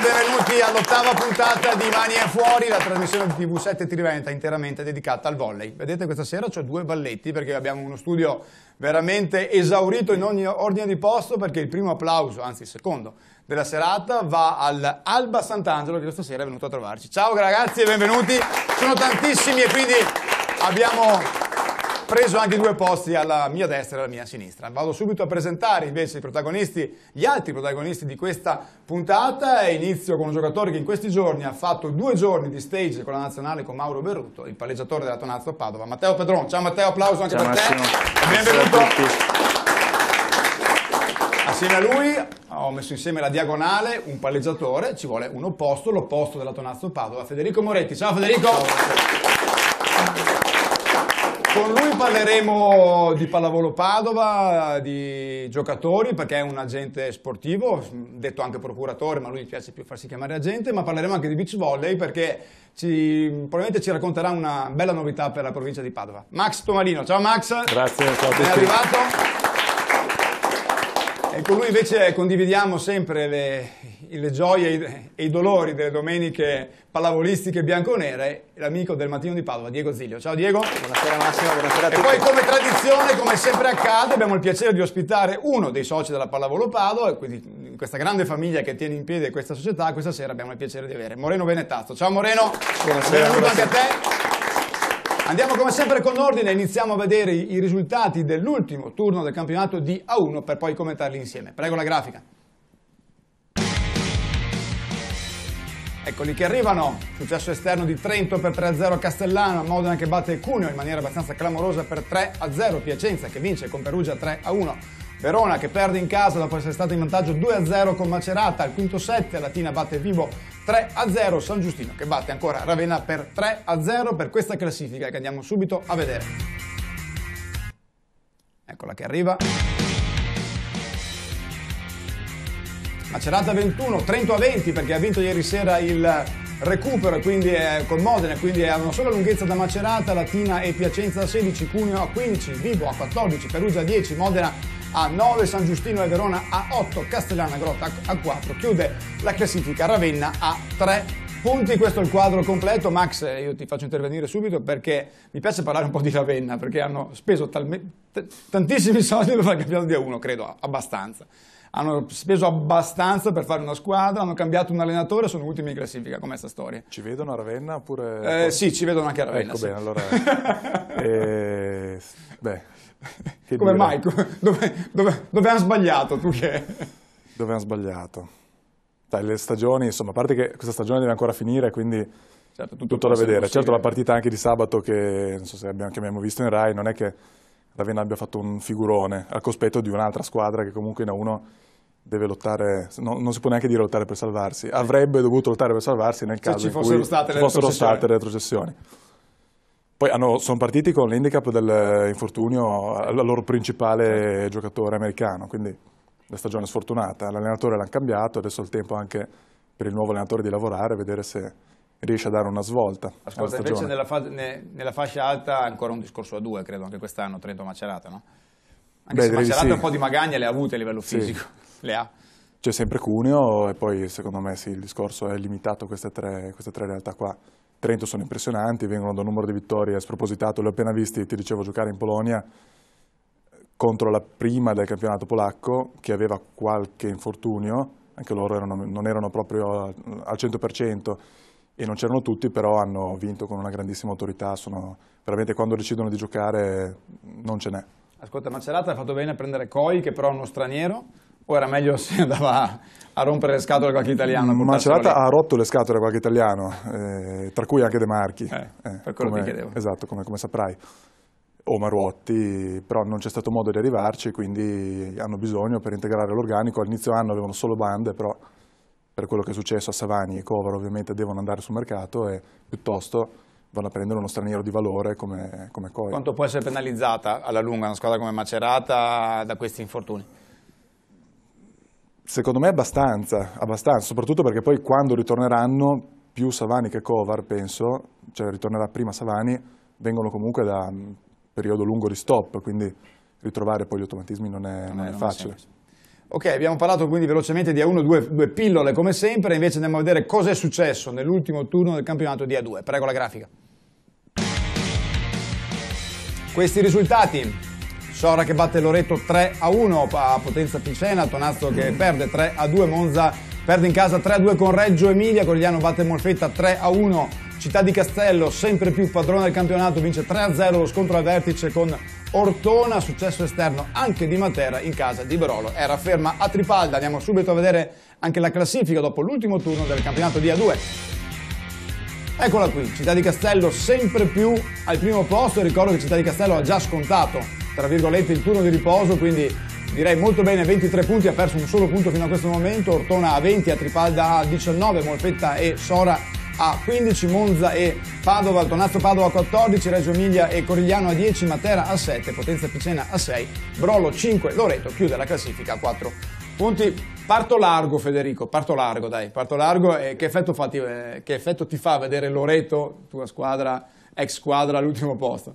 benvenuti all'ottava puntata di Mani è fuori, la trasmissione di TV7 Triventa interamente dedicata al volley. Vedete questa sera ho due balletti perché abbiamo uno studio veramente esaurito in ogni ordine di posto perché il primo applauso, anzi il secondo, della serata va al Alba Sant'Angelo che questa sera è venuto a trovarci. Ciao ragazzi e benvenuti, sono tantissimi e quindi abbiamo preso anche due posti alla mia destra e alla mia sinistra. Vado subito a presentare invece i protagonisti, gli altri protagonisti di questa puntata e inizio con un giocatore che in questi giorni ha fatto due giorni di stage con la nazionale con Mauro Berruto, il palleggiatore della Tonazzo Padova, Matteo Pedron. Ciao Matteo, applauso anche Ciao, per Massimo. te. E benvenuto. Assieme a lui ho messo insieme la diagonale, un palleggiatore, ci vuole un opposto, l'opposto della Tonazzo Padova, Federico Moretti. Ciao Federico. Ciao parleremo di pallavolo Padova, di giocatori, perché è un agente sportivo, detto anche procuratore, ma lui gli piace più farsi chiamare agente, ma parleremo anche di beach volley perché ci, probabilmente ci racconterà una bella novità per la provincia di Padova. Max Tomalino, ciao Max. Grazie, ciao a tutti. Ben arrivato. E con lui invece condividiamo sempre le, le gioie e i dolori delle domeniche pallavolistiche bianconere, l'amico del mattino di Padova, Diego Ziglio. Ciao Diego. Buonasera Massimo, buonasera a tutti. E poi come tradizione, come sempre accade, abbiamo il piacere di ospitare uno dei soci della Pallavolo Padova, quindi questa grande famiglia che tiene in piedi questa società, questa sera abbiamo il piacere di avere Moreno Benetazzo. Ciao Moreno, buonasera, benvenuto buonasera. anche a te. Andiamo come sempre con ordine, iniziamo a vedere i risultati dell'ultimo turno del campionato di A1 per poi commentarli insieme. Prego la grafica. Eccoli che arrivano, successo esterno di Trento per 3-0 a Castellano, Modena che batte Cuneo in maniera abbastanza clamorosa per 3-0, Piacenza che vince con Perugia 3-1. Verona che perde in casa dopo essere stata in vantaggio 2-0 con Macerata, al quinto set Latina batte Vivo 3-0, San Giustino che batte ancora Ravenna per 3-0 per questa classifica che andiamo subito a vedere. Eccola che arriva. Macerata 21, Trento a 20 perché ha vinto ieri sera il recupero quindi è con Modena quindi ha una sola lunghezza da Macerata, Latina e Piacenza a 16, Cuneo a 15, Vivo a 14, Perugia a 10, Modena a 10 a 9, San Giustino e Verona a 8, Castellana Grotta a 4, chiude la classifica Ravenna a 3 punti, questo è il quadro completo. Max, eh, io ti faccio intervenire subito perché mi piace parlare un po' di Ravenna, perché hanno speso tantissimi soldi per il campionato di A1, credo, abbastanza. Hanno speso abbastanza per fare una squadra, hanno cambiato un allenatore, sono ultimi in classifica. Com'è questa storia? Ci vedono a Ravenna oppure... Eh, sì, ci vedono anche a Ravenna. Ecco sì. bene, allora... eh, beh che Come dura. mai? Dove, dove, dove hanno sbagliato tu che... Dove hanno sbagliato? Dai, le stagioni, insomma, a parte che questa stagione deve ancora finire, quindi certo, tutto, tutto da vedere. Possibile. Certo la partita anche di sabato che, non so se abbiamo, che abbiamo visto in Rai, non è che l'Avena abbia fatto un figurone al cospetto di un'altra squadra che comunque in A1 deve lottare, no, non si può neanche dire lottare per salvarsi, avrebbe dovuto lottare per salvarsi nel caso in cui ci fossero state le retrocessioni. Poi hanno, sono partiti con l'handicap dell'infortunio eh, al eh, loro principale giocatore americano, quindi la stagione sfortunata. L'allenatore l'ha cambiato, adesso è il tempo anche per il nuovo allenatore di lavorare, e vedere se riesce a dare una svolta. Ascolta, invece nella, fa ne nella, fascia alta ancora un discorso a due, credo, anche quest'anno, Trento Macerata, no? Anche Beh, se Macerata sì. un po' di magagne le ha avute a livello fisico, sì. le ha. C'è sempre Cuneo e poi secondo me sì, il discorso è limitato a queste tre, queste tre realtà qua. Trento sono impressionanti, vengono da un numero di vittorie spropositato, li ho appena visti, ti dicevo, giocare in Polonia contro la prima del campionato polacco, che aveva qualche infortunio, anche loro erano, non erano proprio al 100%, e non c'erano tutti, però hanno vinto con una grandissima autorità, sono, veramente quando decidono di giocare non ce n'è. Ascolta, Macerata ha fatto bene a prendere Coy, che però è uno straniero, o era meglio se andava a rompere le scatole a qualche italiano? Mm, Macerata ha rotto le scatole a qualche italiano, eh, tra cui anche De Marchi. Eh, eh, come, esatto, come, come saprai o Maruotti, però non c'è stato modo di arrivarci, quindi hanno bisogno per integrare l'organico. All'inizio anno avevano solo bande, però per quello che è successo a Savani e Covaro ovviamente devono andare sul mercato e piuttosto vanno a prendere uno straniero di valore come, come Coio. Quanto può essere penalizzata alla lunga una squadra come Macerata da questi infortuni? Secondo me abbastanza, abbastanza, soprattutto perché poi quando ritorneranno più Savani che Kovar, penso, cioè ritornerà prima Savani, vengono comunque da un mm, periodo lungo di stop, quindi ritrovare poi gli automatismi non è, non non è, facile. ok, abbiamo parlato quindi velocemente di A1, due, due pillole come sempre, invece andiamo a vedere cosa è successo nell'ultimo turno del campionato di A2. Prego la grafica. Questi risultati, Sciora che batte Loreto 3 a 1 a Potenza Picena, Tonazzo che perde 3 a 2, Monza perde in casa 3 a 2 con Reggio Emilia, Corigliano batte Molfetta 3 a 1, Città di Castello sempre più padrona del campionato, vince 3 a 0 lo scontro al vertice con Ortona, successo esterno anche di Matera in casa di Brolo, Era ferma a Tripalda, andiamo subito a vedere anche la classifica dopo l'ultimo turno del campionato di A2. Eccola qui, Città di Castello sempre più al primo posto, ricordo che Città di Castello ha già scontato tra virgolette il turno di riposo, quindi direi molto bene, 23 punti, ha perso un solo punto fino a questo momento, Ortona a 20, a Tripalda a 19, Molfetta e Sora a 15, Monza e Padova, Donazzo Padova a 14, Reggio Emilia e Corigliano a 10, Matera a 7, Potenza Picena a 6, Brollo 5, Loreto chiude la classifica a 4 punti. Parto largo Federico, parto largo dai, parto largo e che effetto, fa, ti, eh, che effetto ti fa vedere Loreto, tua squadra, ex squadra all'ultimo posto?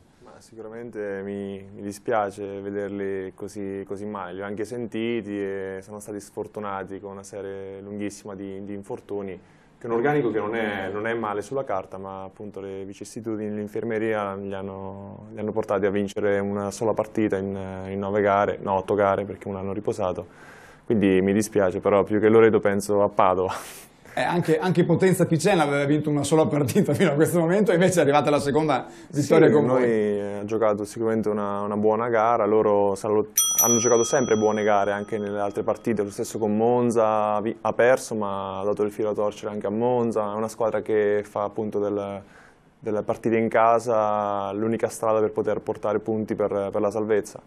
Sicuramente mi, mi dispiace vederli così, così, male, li ho anche sentiti e sono stati sfortunati con una serie lunghissima di, di infortuni, che è un organico che non è, non è, male sulla carta, ma appunto le vicissitudini dell'infermeria li, li hanno, portati a vincere una sola partita in, in nove gare, no, otto gare perché una hanno riposato, quindi mi dispiace, però più che Loredo penso a Padova. Eh, anche, anche, Potenza Picenna aveva vinto una sola partita fino a questo momento, invece è arrivata la seconda vittoria sì, con noi. Eh, ha giocato sicuramente una, una buona gara, loro saranno, hanno giocato sempre buone gare anche nelle altre partite, lo stesso con Monza ha perso ma ha dato il filo a torcere anche a Monza, è una squadra che fa appunto del, delle partite in casa l'unica strada per poter portare punti per, per la salvezza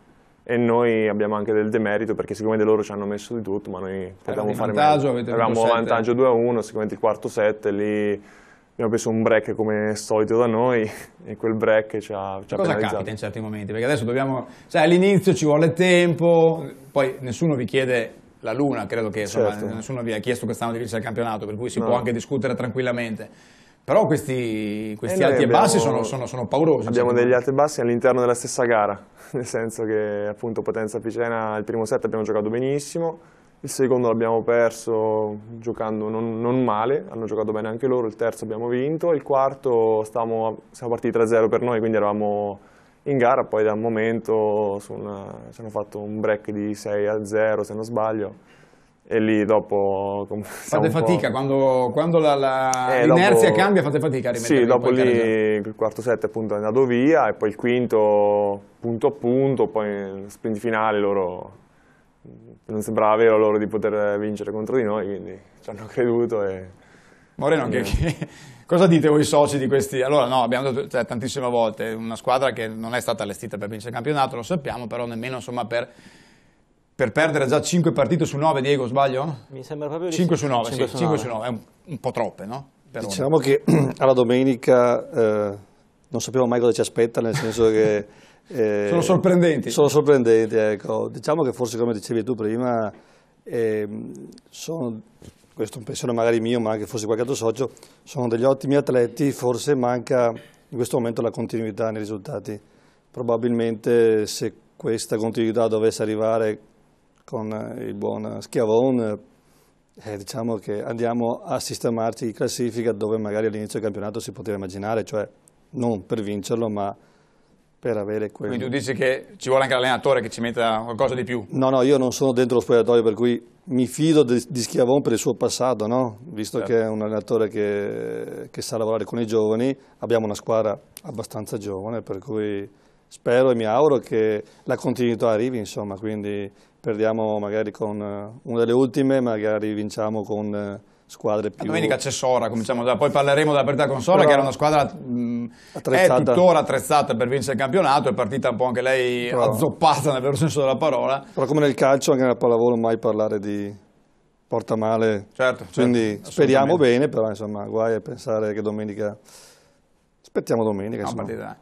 e noi abbiamo anche del demerito perché sicuramente loro ci hanno messo di tutto, ma noi potevamo fare vantaggio, meglio. Avevamo vantaggio 2 a 1, sicuramente il quarto set, lì abbiamo preso un break come solito da noi e quel break ci ha, ci ha Cosa penalizzato. capita in certi momenti? Perché adesso dobbiamo, cioè all'inizio ci vuole tempo, poi nessuno vi chiede la luna, credo che insomma, certo. nessuno vi ha chiesto quest'anno di vincere il campionato, per cui si no. può anche discutere tranquillamente. Però questi, questi alti abbiamo, e bassi sono, sono, sono paurosi. Abbiamo degli alti e bassi all'interno della stessa gara, nel senso che appunto Potenza Picena, il primo set abbiamo giocato benissimo, il secondo l'abbiamo perso giocando non, non, male, hanno giocato bene anche loro, il terzo abbiamo vinto, il quarto stavamo, siamo partiti 3-0 per noi, quindi eravamo in gara, poi da un momento ci hanno fatto un break di 6-0 se non sbaglio e lì dopo... Fate fatica, quando, quando eh, l'inerzia eh, cambia fate fatica a rimettere Sì, dopo lì il quarto set appunto è andato via e poi il quinto punto a punto, poi nel sprint finale loro... non sembrava vero loro di poter vincere contro di noi, quindi ci hanno creduto e... Moreno, anche che, cosa dite voi soci di questi? Allora, no, abbiamo detto cioè, tantissime volte, una squadra che non è stata allestita per vincere il campionato, lo sappiamo, però nemmeno insomma, per per perdere già 5 partite su 9, Diego, sbaglio? Mi sembra proprio 5 su 9, 5 sì, su 9. 5 su 9, è un, un po' troppe, no? Per diciamo una. che alla domenica eh, non sappiamo mai cosa ci aspetta, nel senso che... Eh, sono sorprendenti. Sono sorprendenti, ecco. Diciamo che forse, come dicevi tu prima, eh, sono, questo è un pensiero magari mio, ma anche forse qualche altro socio, sono degli ottimi atleti, forse manca in questo momento la continuità nei risultati. Probabilmente se questa continuità dovesse arrivare con eh, il buon Schiavone, eh, diciamo che andiamo a sistemarci in classifica dove magari all'inizio del campionato si poteva immaginare, cioè non per vincerlo ma per avere quel... Quindi tu dici che ci vuole anche l'allenatore che ci metta qualcosa di più? No, no, io non sono dentro lo spogliatoio per cui mi fido di, Schiavone per il suo passato, no? visto certo. che è un allenatore che, che, sa lavorare con i giovani, abbiamo una squadra abbastanza giovane per cui spero e mi auguro che la continuità arrivi, insomma, quindi perdiamo magari con eh, una delle ultime, magari vinciamo con eh, squadre più... La domenica c'è Sora, cominciamo da, poi parleremo della partita con Sora, Però che era una squadra mh, è tuttora attrezzata per vincere il campionato, è partita un po' anche lei Però... azzoppata nel vero senso della parola. Però come nel calcio, anche nel pallavolo mai parlare di porta male. Certo, certo Quindi certo, speriamo bene, però insomma, guai a pensare che domenica... Aspettiamo domenica, no, insomma. Partita.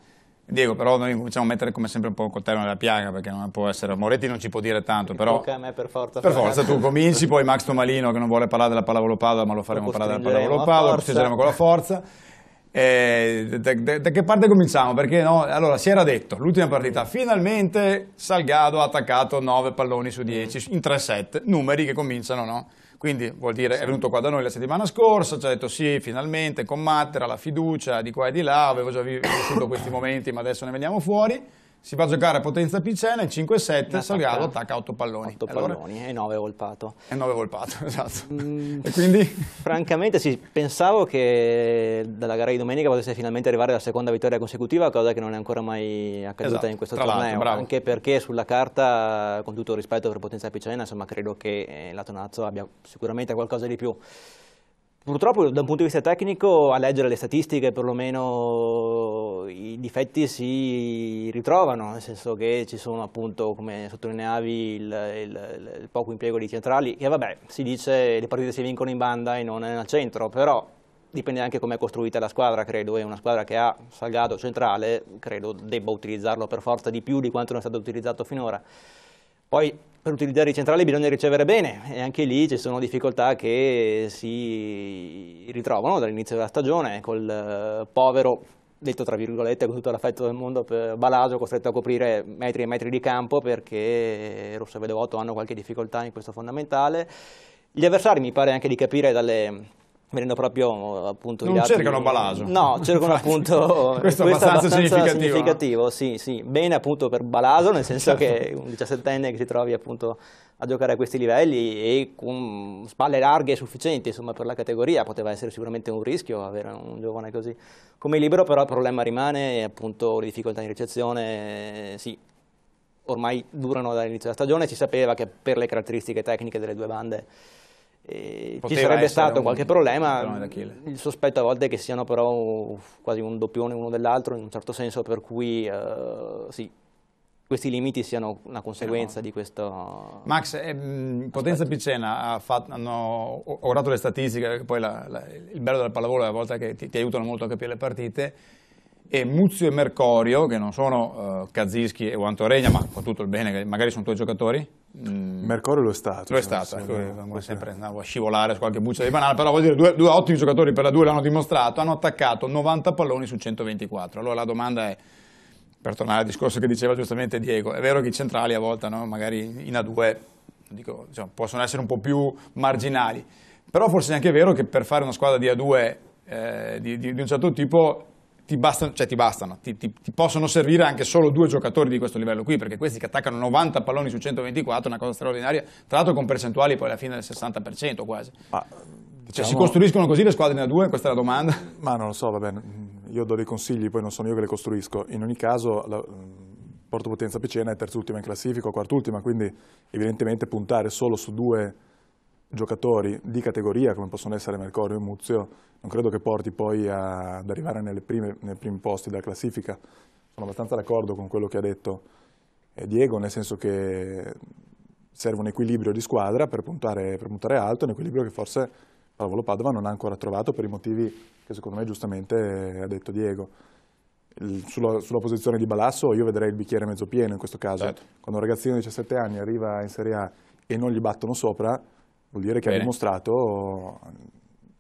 Diego, però noi cominciamo a mettere come sempre un po' il coltello nella piaga, perché non può essere, Moretti non ci può dire tanto, però... Tocca a me per forza. Per forza, tu cominci, poi Max Tomalino che non vuole parlare della pallavolo Padova, ma lo faremo lo parlare della pallavolo Padova, lo costringeremo con la forza. Eh, da, da, che parte cominciamo? Perché no? allora, si era detto, l'ultima partita, finalmente Salgado ha attaccato 9 palloni su 10 in 3 set, numeri che cominciano no? Quindi vuol dire, è venuto qua da noi la settimana scorsa, ci ha detto sì, finalmente, combattere la fiducia di qua e di là, avevo già vissuto questi momenti, ma adesso ne veniamo fuori si va a giocare a potenza pincena e 5-7 Salgado attacca 8 palloni 8 palloni e 9 Volpato e 9 Volpato esatto mm, e quindi francamente sì pensavo che dalla gara di domenica potesse finalmente arrivare la seconda vittoria consecutiva cosa che non è ancora mai accaduta esatto, in questo torneo anche perché sulla carta con tutto il rispetto per potenza pincena insomma credo che eh, la Tonazzo abbia sicuramente qualcosa di più Purtroppo da un punto di vista tecnico a leggere le statistiche perlomeno i difetti si ritrovano, nel senso che ci sono appunto, come sottolineavi, il, il, il poco impiego di centrali, che vabbè si dice le partite si vincono in banda e non al centro, però dipende anche come è costruita la squadra, credo, e una squadra che ha Salgado centrale, credo debba utilizzarlo per forza di più di quanto non è stato utilizzato finora. Poi per utilizzare i centrali bisogna ricevere bene e anche lì ci sono difficoltà che si ritrovano dall'inizio della stagione col eh, povero detto tra virgolette con tutto l'affetto del mondo per Balaso costretto a coprire metri e metri di campo perché Rosso e Vedovotto hanno qualche difficoltà in questo fondamentale. Gli avversari mi pare anche di capire dalle venendo proprio uh, appunto non cercano atti... Balaso no cercano appunto questo, questo è abbastanza, significativo, eh. significativo no? sì sì bene appunto per Balaso nel senso certo. che un 17enne che si trovi appunto a giocare a questi livelli e con spalle larghe e sufficienti insomma per la categoria poteva essere sicuramente un rischio avere un giovane così come libero però il problema rimane appunto le difficoltà in ricezione eh, sì ormai durano dall'inizio della stagione si sapeva che per le caratteristiche tecniche delle due bande eh, ci sarebbe stato qualche problema, il sospetto a volte è che siano però quasi un doppione uno dell'altro in un certo senso, per cui eh, sì, questi limiti siano una conseguenza no. di questo. Max, ehm, Potenza Piccena ha fatto, hanno orato le statistiche, poi la, la, il bello del pallavolo è a volte che ti, ti aiutano molto a capire le partite e Muzio e Mercorio, che non sono uh, eh, Kaziski e Guantoregna, ma con tutto il bene, magari sono tuoi giocatori? Mm. Mercorio lo è stato. Lo è stato, se ecco, sempre andavo a scivolare su qualche buccia di banana, però vuol dire due, due ottimi giocatori per la 2 l'hanno dimostrato, hanno attaccato 90 palloni su 124. Allora la domanda è, per tornare al discorso che diceva giustamente Diego, è vero che i centrali a volte, no? magari in A2, dico, diciamo, possono essere un po' più marginali, però forse è anche vero che per fare una squadra di A2 eh, di, di, di un certo tipo ti bastano, cioè ti, bastano ti, ti, ti, possono servire anche solo due giocatori di questo livello qui, perché questi che attaccano 90 palloni su 124, una cosa straordinaria, tra l'altro con percentuali poi alla fine del 60% quasi. Ma, diciamo... cioè, si diciamo- costruiscono così le squadre da due? Questa è la domanda. Ma non lo so, va bene, io do dei consigli, poi non sono io che le costruisco. In ogni caso... La... Porto Potenza Picena è terz'ultima in classifica, quart'ultima, quindi evidentemente puntare solo su due giocatori di categoria come possono essere Mercorio e Muzio non credo che porti poi a, ad arrivare prime, nei primi posti della classifica. Sono abbastanza d'accordo con quello che ha detto eh, Diego, nel senso che serve un equilibrio di squadra per puntare, per puntare alto, un equilibrio che forse Paolo Padova non ha ancora trovato per i motivi che secondo me giustamente eh, ha detto Diego. Il, sulla, sulla, posizione di Balasso io vedrei il bicchiere mezzo pieno in questo caso. Certo. Quando un ragazzino di 17 anni arriva in Serie A e non gli battono sopra, vuol dire che Bene. ha dimostrato eh,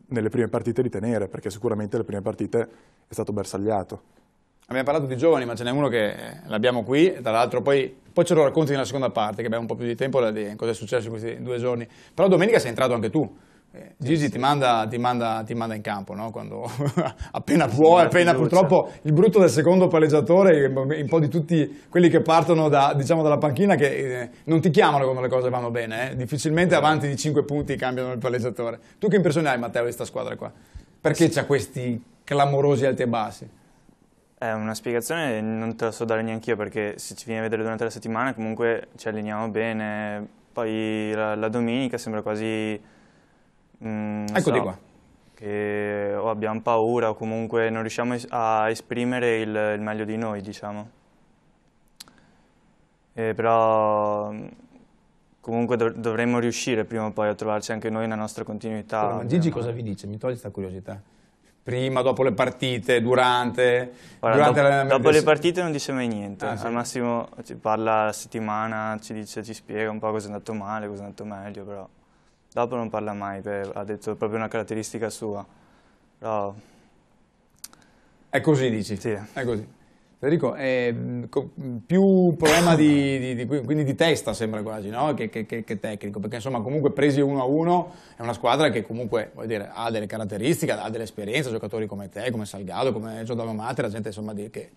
nelle prime partite di tenere, perché sicuramente le prime partite è stato bersagliato. Abbiamo parlato di giovani, ma ce n'è uno che eh, l'abbiamo qui, tra l'altro poi, poi, ce lo racconti nella seconda parte, che abbiamo un po' più di tempo di cosa è successo in questi due giorni. Però domenica sei entrato anche tu, eh, Gigi sì, ti, sì. Manda, ti, manda, ti, manda, in campo no? Quando, appena può, appena purtroppo il brutto del secondo palleggiatore, un po' di tutti quelli che partono da, diciamo, dalla panchina che eh, non ti chiamano quando le cose vanno bene, eh? difficilmente esatto. avanti di 5 punti cambiano il palleggiatore. Tu che impressione hai Matteo di questa squadra qua? Perché sì. c'ha questi clamorosi alti e bassi? È eh, una spiegazione non te la so dare neanche io perché se ci viene a vedere durante la settimana comunque ci alleniamo bene, poi la, la domenica sembra quasi Mm, Eccoli so, qua. Che o oh, abbiamo paura o comunque non riusciamo a esprimere il, il meglio di noi, diciamo. E eh, però mm, comunque dov dovremmo riuscire prima o poi a trovarci anche noi nella nostra continuità. Però, ma Gigi cosa vi dice? Mi togli questa curiosità. Prima, dopo le partite, durante... Guarda, durante dopo, la... dopo le partite non dice mai niente, ah, al sì. massimo ci parla la settimana, ci, dice, ci spiega un po' cosa è andato male, cosa è andato meglio, però dopo non parla mai, ha detto proprio una caratteristica sua. Però... È così, dici? Sì. È così. Federico, è mm, mm, più un problema di, di, di, di, testa sembra quasi, no? che, che, che, tecnico, perché insomma comunque presi uno a uno è una squadra che comunque dire, ha delle caratteristiche, ha dell'esperienza, giocatori come te, come Salgado, come Giordano Mate, la gente insomma che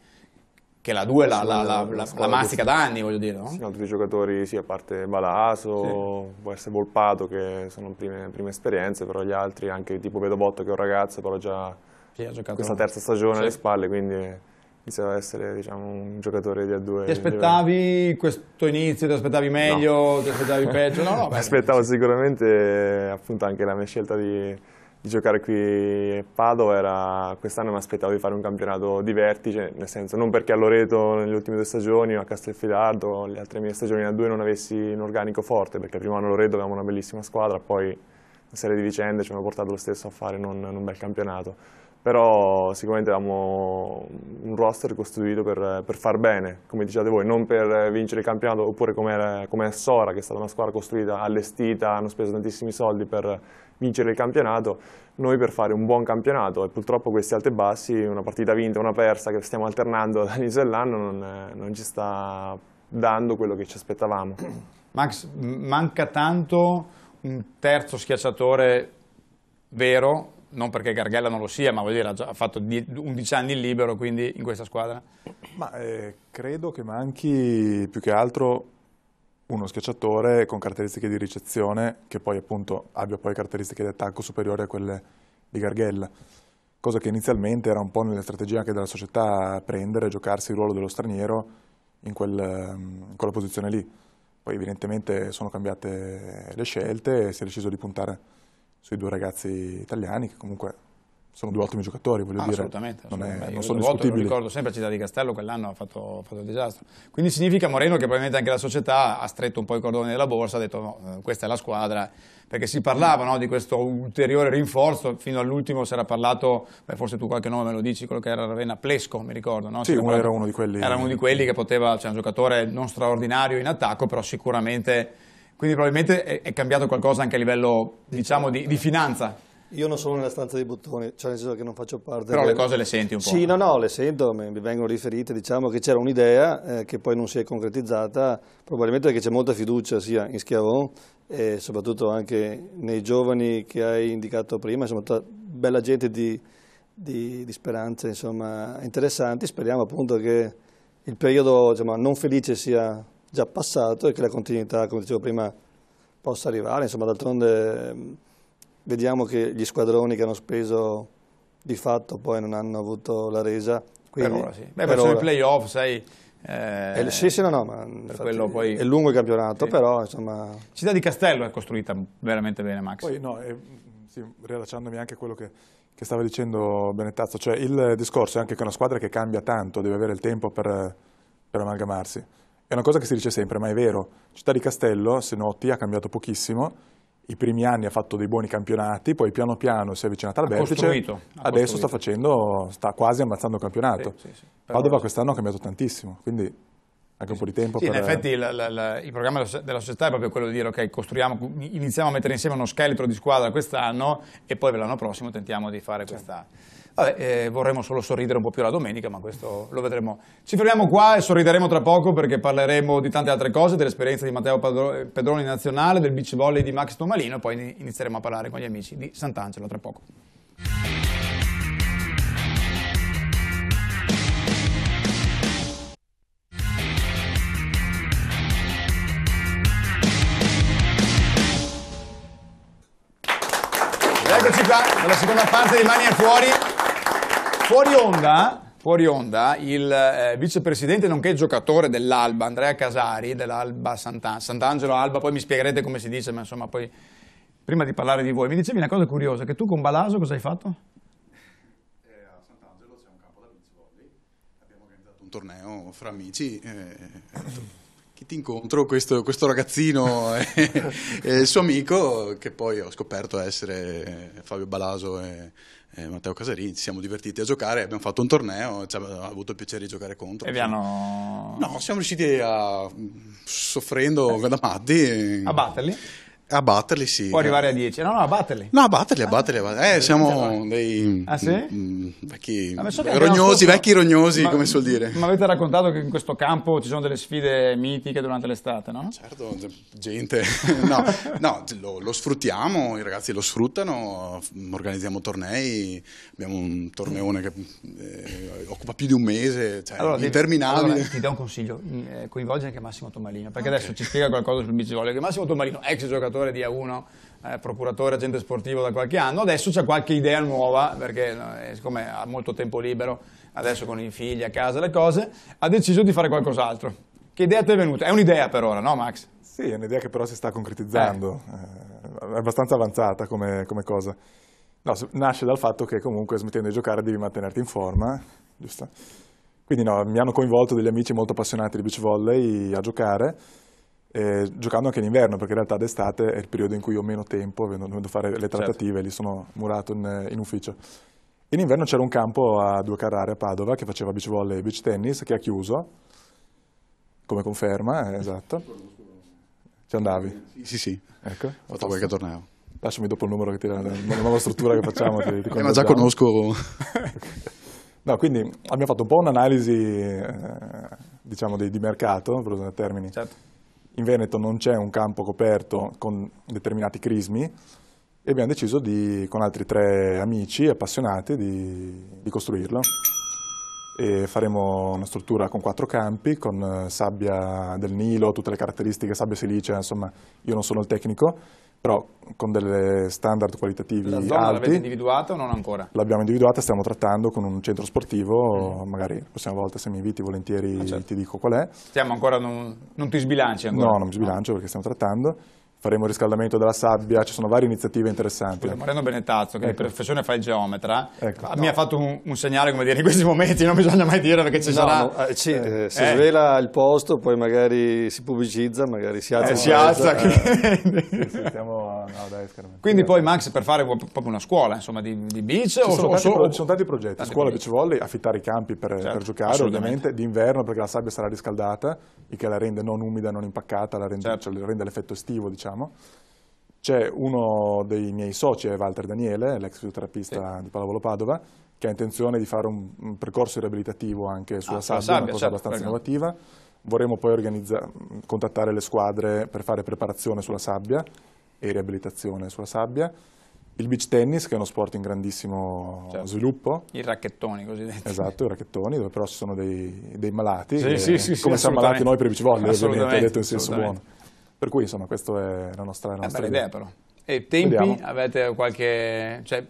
che la 2 la, la, la, la, la mastica da anni, voglio dire. No? Sì, altri giocatori, sì, a parte Balaso, sì. può essere Volpato, che sono prime, prime, esperienze, però gli altri, anche tipo Vedobotto, che è un ragazzo, però già sì, ha questa terza stagione sì. alle spalle, quindi iniziava a essere diciamo, un giocatore di A2. Ti aspettavi questo inizio? Ti aspettavi meglio? No. Ti aspettavi peggio? No, no, beh, Aspettavo sicuramente appunto anche la mia scelta di di giocare qui a Padova era quest'anno mi aspettavo di fare un campionato di vertice, nel senso non perché a Loreto nelle ultime due stagioni o a Castelfidardo, le altre mie stagioni a due non avessi un organico forte, perché prima a Loreto avevamo una bellissima squadra, poi una serie di vicende ci hanno portato lo stesso a fare non, non un bel campionato. Però sicuramente avevamo un roster costruito per, per far bene, come diciate voi, non per vincere il campionato, oppure come, come Sora, che è stata una squadra costruita, allestita, hanno speso tantissimi soldi per vincere il campionato, noi per fare un buon campionato e purtroppo questi alti e bassi, una partita vinta, una persa che stiamo alternando dall'inizio dell'anno non, non ci sta dando quello che ci aspettavamo. Max, manca tanto un terzo schiacciatore vero, non perché Gargella non lo sia, ma vuol dire, ha fatto 11 anni libero quindi in questa squadra? Ma, eh, credo che manchi più che altro uno schiacciatore con caratteristiche di ricezione che poi appunto abbia poi caratteristiche di attacco superiori a quelle di Garghella, cosa che inizialmente era un po' nella strategia anche della società prendere, giocarsi il ruolo dello straniero in, quel, mm, in quella posizione lì. Poi evidentemente sono cambiate le scelte e si è deciso di puntare sui due ragazzi italiani che comunque sono due ottimi giocatori, voglio ah, dire. Assolutamente, Non, è, non sono voto, discutibili. Lo ricordo sempre a Città di Castello, quell'anno ha fatto, fatto, il disastro. Quindi significa Moreno che probabilmente anche la società ha stretto un po' i cordoni della borsa, ha detto no, eh, questa è la squadra, perché si parlava no, di questo ulteriore rinforzo, fino all'ultimo si era parlato, beh, forse tu qualche nome me lo dici, quello che era Ravenna Plesco, mi ricordo. No? Sì, uno era uno di quelli. Era uno di quelli che poteva, cioè un giocatore non straordinario in attacco, però sicuramente... Quindi probabilmente è, è cambiato qualcosa anche a livello, diciamo, di, di finanza io non sono nella stanza dei bottoni, cioè nel senso che non faccio parte... Però delle... le cose le senti un po'? Sì, no, no, le sento, mi vengono riferite, diciamo che c'era un'idea eh, che poi non si è concretizzata, probabilmente perché c'è molta fiducia sia in Schiavon e soprattutto anche nei giovani che hai indicato prima, insomma, bella gente di, di, di speranze insomma, interessanti, speriamo appunto che il periodo diciamo, non felice sia già passato e che la continuità, come dicevo prima, possa arrivare, insomma d'altronde vediamo che gli squadroni che hanno speso di fatto poi non hanno avuto la resa. Quindi, per ora sì. Beh, per, per i playoff, sai... Eh, eh, sì, sì, no, no, ma infatti, poi... è lungo il campionato, sì. però insomma... Città di Castello è costruita veramente bene, Max. Poi, no, eh, sì, riallacciandomi anche a quello che, che, stava dicendo Benettazzo, cioè il discorso è anche che una squadra che cambia tanto deve avere il tempo per, per amalgamarsi. È una cosa che si dice sempre, ma è vero. Città di Castello, se noti, ha cambiato pochissimo i primi anni ha fatto dei buoni campionati, poi piano piano si è avvicinata al vertice, adesso costruito. sta facendo, sta quasi ammazzando il campionato. Sì, sì, sì. Padova quest'anno ha cambiato tantissimo, quindi anche un po' di tempo. Sì, per... in effetti la, la, la, il programma della società è proprio quello di dire ok, costruiamo, iniziamo a mettere insieme uno scheletro di squadra quest'anno e poi per l'anno prossimo tentiamo di fare certo. questa... Vabbè, eh, vorremmo solo sorridere un po' più la domenica, ma questo lo vedremo. Ci fermiamo qua e sorrideremo tra poco perché parleremo di tante altre cose, dell'esperienza di Matteo Pedroni nazionale, del beach volley di Max Tomalino e poi inizieremo a parlare con gli amici di Sant'Angelo tra poco. Eccoci qua, dalla seconda parte di Mani a Fuori. Fuori onda, fuori onda, il eh, vicepresidente nonché giocatore dell'Alba, Andrea Casari, dell'Alba Sant'An- Sant'Angelo Alba, poi mi spiegherete come si dice, ma insomma poi, prima di parlare di voi, mi dicevi una cosa curiosa, che tu con Balaso cosa hai fatto? Eh, a Sant'Angelo c'è un campo da beach volley, abbiamo organizzato un torneo fra amici, eh, eh, che ti incontro, questo, questo ragazzino e, e, il suo amico, che poi ho scoperto essere Fabio Balaso e eh, Matteo Casarini, ci siamo divertiti a giocare, abbiamo fatto un torneo, ci abbiamo avuto il piacere di giocare contro. E vi No, siamo riusciti a, soffrendo da matti... A batterli? A batterli, sì. Può arrivare a 10. No, no, a batterli. No, a batterli, a batterli. A batterli. Eh, siamo dei ah, sì? Mm, mm, vecchi ah, rognosi, vecchi rognosi, ma, come suol dire. Ma avete raccontato che in questo campo ci sono delle sfide mitiche durante l'estate, no? Certo, gente. no, no lo, lo, sfruttiamo, i ragazzi lo sfruttano, organizziamo tornei, abbiamo un torneone che eh, occupa più di un mese, cioè allora, interminabile. Allora, ti do un consiglio, mm, eh, coinvolge anche Massimo Tomalino, perché ah, okay. adesso ci spiega qualcosa sul beach volley, Massimo Tomalino, ex giocatore allenatore di A1, eh, procuratore, agente sportivo da qualche anno, adesso c'è qualche idea nuova, perché eh, siccome ha molto tempo libero, adesso con i figli a casa le cose, ha deciso di fare qualcos'altro. Che idea ti è venuta? È un'idea per ora, no Max? Sì, è un'idea che però si sta concretizzando, eh. eh è abbastanza avanzata come, come cosa. No, nasce dal fatto che comunque smettendo di giocare devi mantenerti in forma, giusto? Quindi no, mi hanno coinvolto degli amici molto appassionati di beach volley a giocare eh, giocando anche in inverno, perché in realtà d'estate è il periodo in cui ho meno tempo, dovendo fare le certo. trattative, certo. lì sono murato in, in ufficio. In inverno c'era un campo a due carrare a Padova che faceva beach volley e beach tennis, che ha chiuso, come conferma, eh, esatto. Ci andavi? Sì, sì, Ecco. Ho fatto qualche torneo. Lasciami dopo il numero che ti la, la nuova struttura che facciamo. Ti, ti eh, ma già conosco. No, quindi abbiamo fatto un po' un'analisi, eh, diciamo, di, di mercato, per usare termini. Certo in Veneto non c'è un campo coperto con determinati crismi e abbiamo deciso di, con altri tre amici appassionati di, di costruirlo. E faremo una struttura con quattro campi, con eh, sabbia del Nilo, tutte le caratteristiche, sabbia silicea, insomma io non sono il tecnico, però con delle standard qualitativi La zona alti. l'avete individuata o non ancora? L'abbiamo individuata, stiamo trattando con un centro sportivo, mm. magari la prossima volta se mi inviti volentieri ah, certo. ti dico qual è. Stiamo ancora, non, non ti sbilanci ancora? No, non mi sbilancio no. perché stiamo trattando faremo il riscaldamento della sabbia, ci sono varie iniziative interessanti. Scusa, Moreno Benetazzo, che ecco. di professione fa il geometra, ecco. mi no. ha fatto un, un, segnale, come dire, in questi momenti non bisogna mai dire perché ci no, sarà... No, eh, ci, eh, eh. si svela il posto, poi magari si pubblicizza, magari si alza. Eh, si alza. Eh. sì, sì, stiamo, dai, Quindi poi Max per fare proprio una scuola, insomma, di, di beach? Ci, o sono, o solo... ci sono tanti progetti, tanti scuola progetti. beach volley, affittare i campi per, certo, per giocare, ovviamente, d'inverno perché la sabbia sarà riscaldata, il che la rende non umida, non impaccata, la rende, certo. cioè, rende l'effetto estivo, diciamo diciamo. C'è uno dei miei soci, Walter Daniele, l'ex fisioterapista sì. di Pallavolo Padova, che ha intenzione di fare un, un percorso riabilitativo anche sulla ah, sabbia, sabbia, una cosa certo, abbastanza perché... Certo. innovativa. Vorremmo poi contattare le squadre per fare preparazione sulla sabbia e riabilitazione sulla sabbia. Il beach tennis, che è uno sport in grandissimo certo. sviluppo. I racchettoni cosiddetti. Esatto, i racchettoni, dove però ci sono dei, dei malati. Sì, che, sì, sì, come siamo malati noi per il beach volley, ovviamente, detto in senso buono. Per cui, insomma, questa è la nostra, la nostra idea. idea. però. E tempi? Vediamo. Avete qualche... Cioè,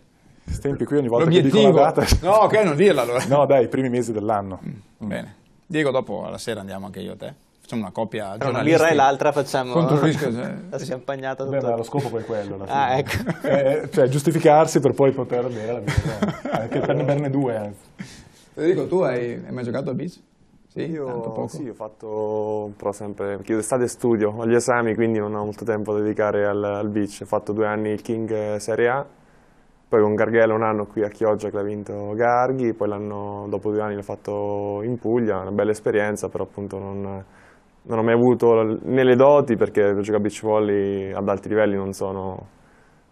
tempi qui ogni volta che dico la data... No, ok, non dirla allora. No, dai, i primi mesi dell'anno. Mm. mm. Bene. Diego, dopo la sera andiamo anche io e te. Facciamo una coppia Tra una birra e l'altra facciamo rischio, cioè. la champagnata. Beh, ma lo scopo è quello. ah, ecco. Eh, eh, cioè, giustificarsi per poi poter bere la birra. Anche per berne due, anzi. Eh. Federico, tu hai, hai mai giocato a beach? Sì, io, sì, ho fatto però sempre, perché io d'estate studio, ho gli esami, quindi non ho molto tempo da dedicare al, al, beach. Ho fatto due anni il King Serie A, poi con Garghella un anno qui a Chioggia che l'ha vinto Garghi, poi l'anno dopo due anni l'ho fatto in Puglia, una bella esperienza, però appunto non, non ho mai avuto né le doti perché per giocare a beach volley ad alti livelli non sono,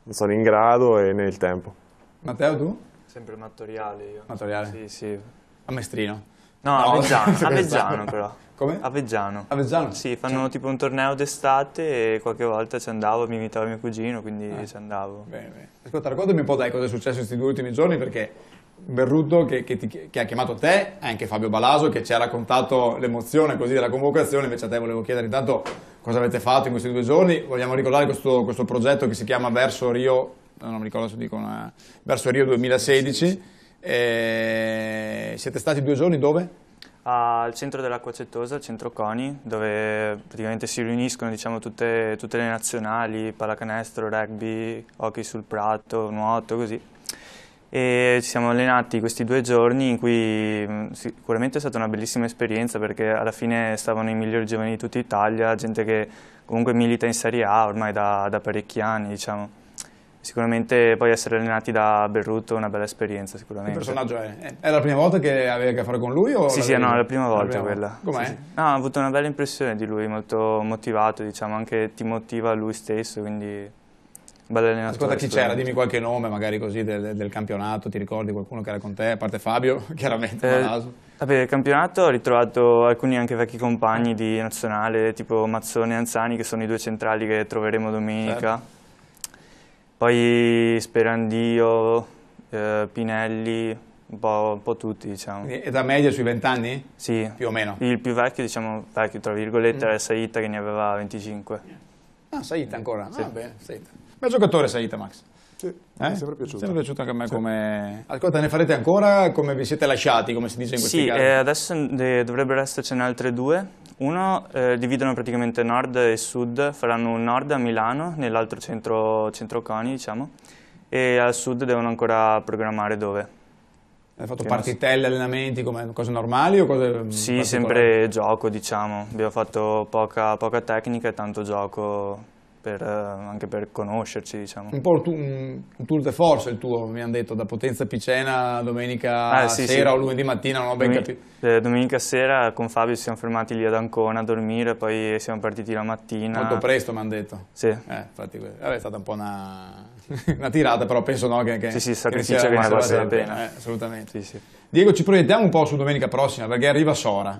non sono in grado e né il tempo. Matteo tu? Sempre amatoriale attoriale io. Attoriale? Sì, sì. A Mestrino? No, no Avezzano, Avezzano esatto. però. Come? Avezzano. Avezzano? Sì, fanno cioè. tipo un torneo d'estate e qualche volta ci andavo, mi invitava mio cugino, quindi ah. ci andavo. Bene, bene. Ascolta, raccontami un po' dai cosa è successo questi due ultimi giorni perché Berruto che, che, ti, che, ha chiamato te, anche Fabio Balaso che ci ha raccontato l'emozione così della convocazione, invece a te volevo chiedere intanto cosa avete fatto in questi due giorni, vogliamo ricordare questo, questo progetto che si chiama Verso Rio, non mi ricordo se dico, una, eh, Verso Rio 2016 e eh, siete stati due giorni dove? al centro dell'acqua cettosa, al centro CONI, dove praticamente si riuniscono diciamo, tutte, tutte, le nazionali, pallacanestro, rugby, hockey sul prato, nuoto, così. E ci siamo allenati questi due giorni in cui mm, sicuramente è stata una bellissima esperienza perché alla fine stavano i migliori giovani di tutta Italia, gente che comunque milita in Serie A ormai da, da parecchi anni, diciamo sicuramente poi essere allenati da Berrutto è una bella esperienza sicuramente. Il personaggio è? È la prima volta che avevi a che fare con lui? sì, sì, no, è la prima volta prima quella. Com'è? Sì, sì. No, ho avuto una bella impressione di lui, molto motivato, diciamo, anche ti motiva lui stesso, quindi bella allenatore. Ascolta chi c'era, dimmi qualche nome magari così del, del, campionato, ti ricordi qualcuno che era con te, a parte Fabio, chiaramente. Eh, vabbè, il campionato ho ritrovato alcuni anche vecchi compagni di nazionale, tipo Mazzone e Anzani, che sono i due centrali che troveremo domenica. Certo poi Sperandio, eh, Pinelli, un po', un po', tutti, diciamo. Età media sui 20 anni? Sì. Più o meno? Il più vecchio, diciamo, vecchio, tra virgolette, mm. è Saita che ne aveva 25. Ah, Saita ancora? Ah, sì. Ah, bene, Saita. Bel giocatore Saita, Max. Sì, eh? mi è sempre piaciuto. Mi è piaciuto anche a me sì. come... Ascolta, ne farete ancora? Come vi siete lasciati, come si dice in questi sì, casi? Sì, eh, adesso dovrebbero essercene altre due uno, eh, dividono praticamente nord e sud, faranno un nord a Milano, nell'altro centro, centro Coni, diciamo, e al sud devono ancora programmare dove. Hai fatto partitelle, allenamenti, come cose normali o cose Sì, sempre gioco, diciamo. Abbiamo fatto poca, poca tecnica e tanto gioco per, eh, anche per conoscerci. Diciamo. Un po' un, un, tour de force il tuo, mi hanno detto, da Potenza Picena domenica ah, sì, sera sì. o lunedì mattina, non ho ben capito. Eh, domenica sera con Fabio ci siamo fermati lì ad Ancona a dormire, poi siamo partiti la mattina. Molto presto mi hanno detto. Sì. Eh, infatti, è stata un po' una, una tirata, però penso no, che, che... Sì, sì, sacrificio che ne valga la pena. pena. Eh, assolutamente. Sì, sì. Diego, ci proiettiamo un po' su domenica prossima, perché arriva Sora.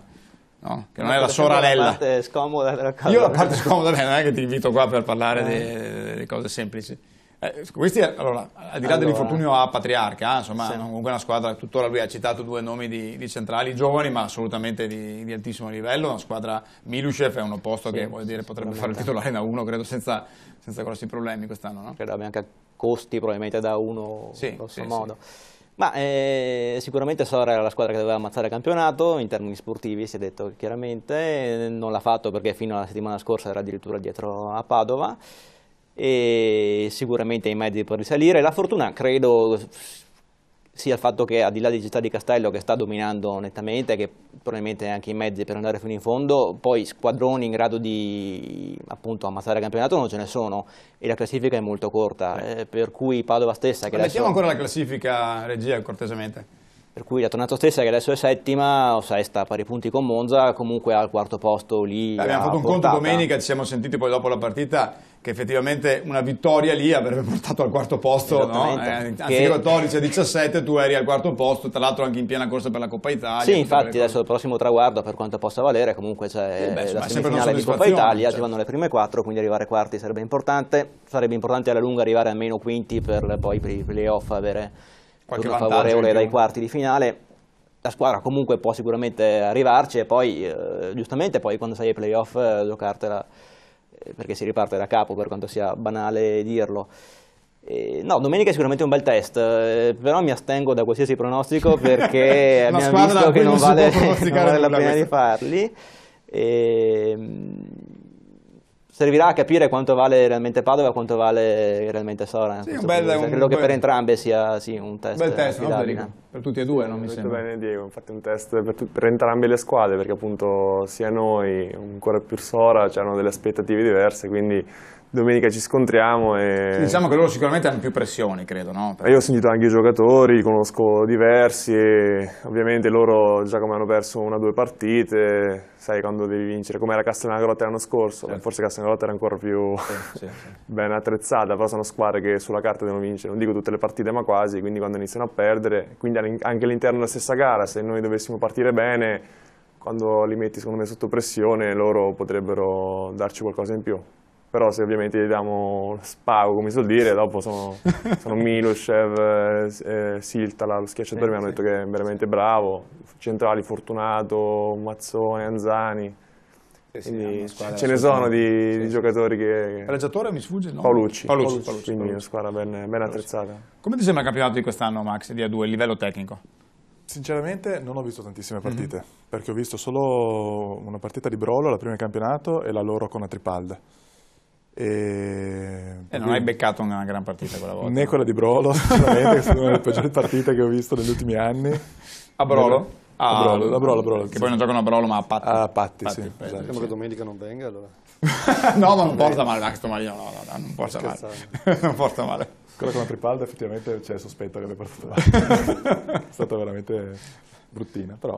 No, che non è la sorella. La parte scomoda della cosa. Io la parte scomoda, beh, non è che ti invito qua per parlare eh. di, cose semplici. Eh, questi, allora, al di là allora. dell'infortunio a Patriarca, eh, insomma, sì. comunque una squadra, tuttora lui ha citato due nomi di, di centrali giovani, ma assolutamente di, di, altissimo livello, una squadra Milushev è un opposto sì, che, vuol dire, potrebbe fare il titolare da uno, credo, senza, senza grossi problemi quest'anno, no? Credo abbia anche costi probabilmente da uno, sì, grosso modo. Sì. Ma eh, sicuramente Sora era la squadra che doveva ammazzare il campionato, in termini sportivi si è detto chiaramente, non l'ha fatto perché fino alla settimana scorsa era addirittura dietro a Padova e sicuramente è in mezzo per risalire. La fortuna credo sia il fatto che al di là di Città di Castello che sta dominando nettamente, che probabilmente anche i mezzi per andare fino in fondo, poi squadroni in grado di appunto, ammazzare il campionato non ce ne sono e la classifica è molto corta, eh, per cui Padova stessa... Che Ma adesso... mettiamo ancora la classifica, regia, cortesemente. Per cui la Tornato stessa, che adesso è settima o sesta, a pari punti con Monza, comunque al quarto posto lì. Abbiamo fatto un portata. conto domenica, ci siamo sentiti poi dopo la partita che effettivamente una vittoria lì avrebbe portato al quarto posto, esatto. no? eh, anziché 14 17 tu eri al quarto posto, tra l'altro anche in piena corsa per la Coppa Italia. Sì, infatti adesso il prossimo traguardo per quanto possa valere, comunque c'è eh beh, la semifinale di Coppa Italia, certo. ci vanno le prime quattro, quindi arrivare quarti sarebbe importante, sarebbe importante alla lunga arrivare almeno quinti per poi per i playoff avere Qualche un favorevole dai quarti di finale la squadra comunque può sicuramente arrivarci e poi eh, giustamente poi quando sei ai playoff eh, giocartela perché si riparte da capo per quanto sia banale dirlo. no, domenica è sicuramente un bel test, eh, però mi astengo da qualsiasi pronostico perché abbiamo visto che non vale, non vale la pena questa. di farli. E, ehm, servirà a capire quanto vale realmente Padova e quanto vale realmente Sora. Sì, un un Credo un che per entrambe sia sì, un test. Un bel test, no, per, per, tutti e due, non mi sembra. bene Diego, infatti un test per, per, entrambe le squadre, perché appunto sia noi, ancora più Sora, c'erano delle aspettative diverse, quindi domenica ci scontriamo e... diciamo che loro sicuramente hanno più pressioni, credo, no? Perché... Io ho sentito anche i giocatori, conosco diversi e ovviamente loro già come hanno perso una o due partite, sai quando devi vincere, come era Castellanagrotta l'anno scorso, certo. forse Castellanagrotta era ancora più sì, sì, ben attrezzata, però sono squadre che sulla carta devono vincere, non dico tutte le partite ma quasi, quindi quando iniziano a perdere, quindi anche all'interno della stessa gara, se noi dovessimo partire bene quando li metti secondo me sotto pressione loro potrebbero darci qualcosa in più però se ovviamente gli diamo spago, come si suol dire, dopo sono, sono Miloshev, eh, eh, Siltala, lo schiacciatore, mi hanno detto che è veramente bravo, Centrali, Fortunato, Mazzone, Anzani, eh quindi, ce ne sono di, sì. di giocatori che... Palleggiatore mi sfugge il nome? Paolucci. Paolucci, Paolucci, Paolucci quindi una squadra ben, ben attrezzata. Come ti sembra il campionato di quest'anno, Max, di A2, a livello tecnico? Sinceramente non ho visto tantissime mhm. partite, mm -hmm. perché ho visto solo una partita di Brolo, la prima in campionato, e la loro con la Atripalde. E, e eh, non hai beccato una gran partita quella volta. Né quella di Brolo, che sono le peggiori partite che ho visto negli ultimi anni. A Brolo? Ah, a Brolo, a Brolo, a Brolo, Che sì. poi non giocano a Brolo ma a Patti. A Patti, Patti sì. Patti, esatto. Diciamo che domenica non venga allora. no, ma non porta male, ma questo malino no, no, no, non porta Scherzando. male. non porta male. Quello con la Tripaldo, effettivamente c'è il sospetto che abbia portato male. è stata veramente bruttina, però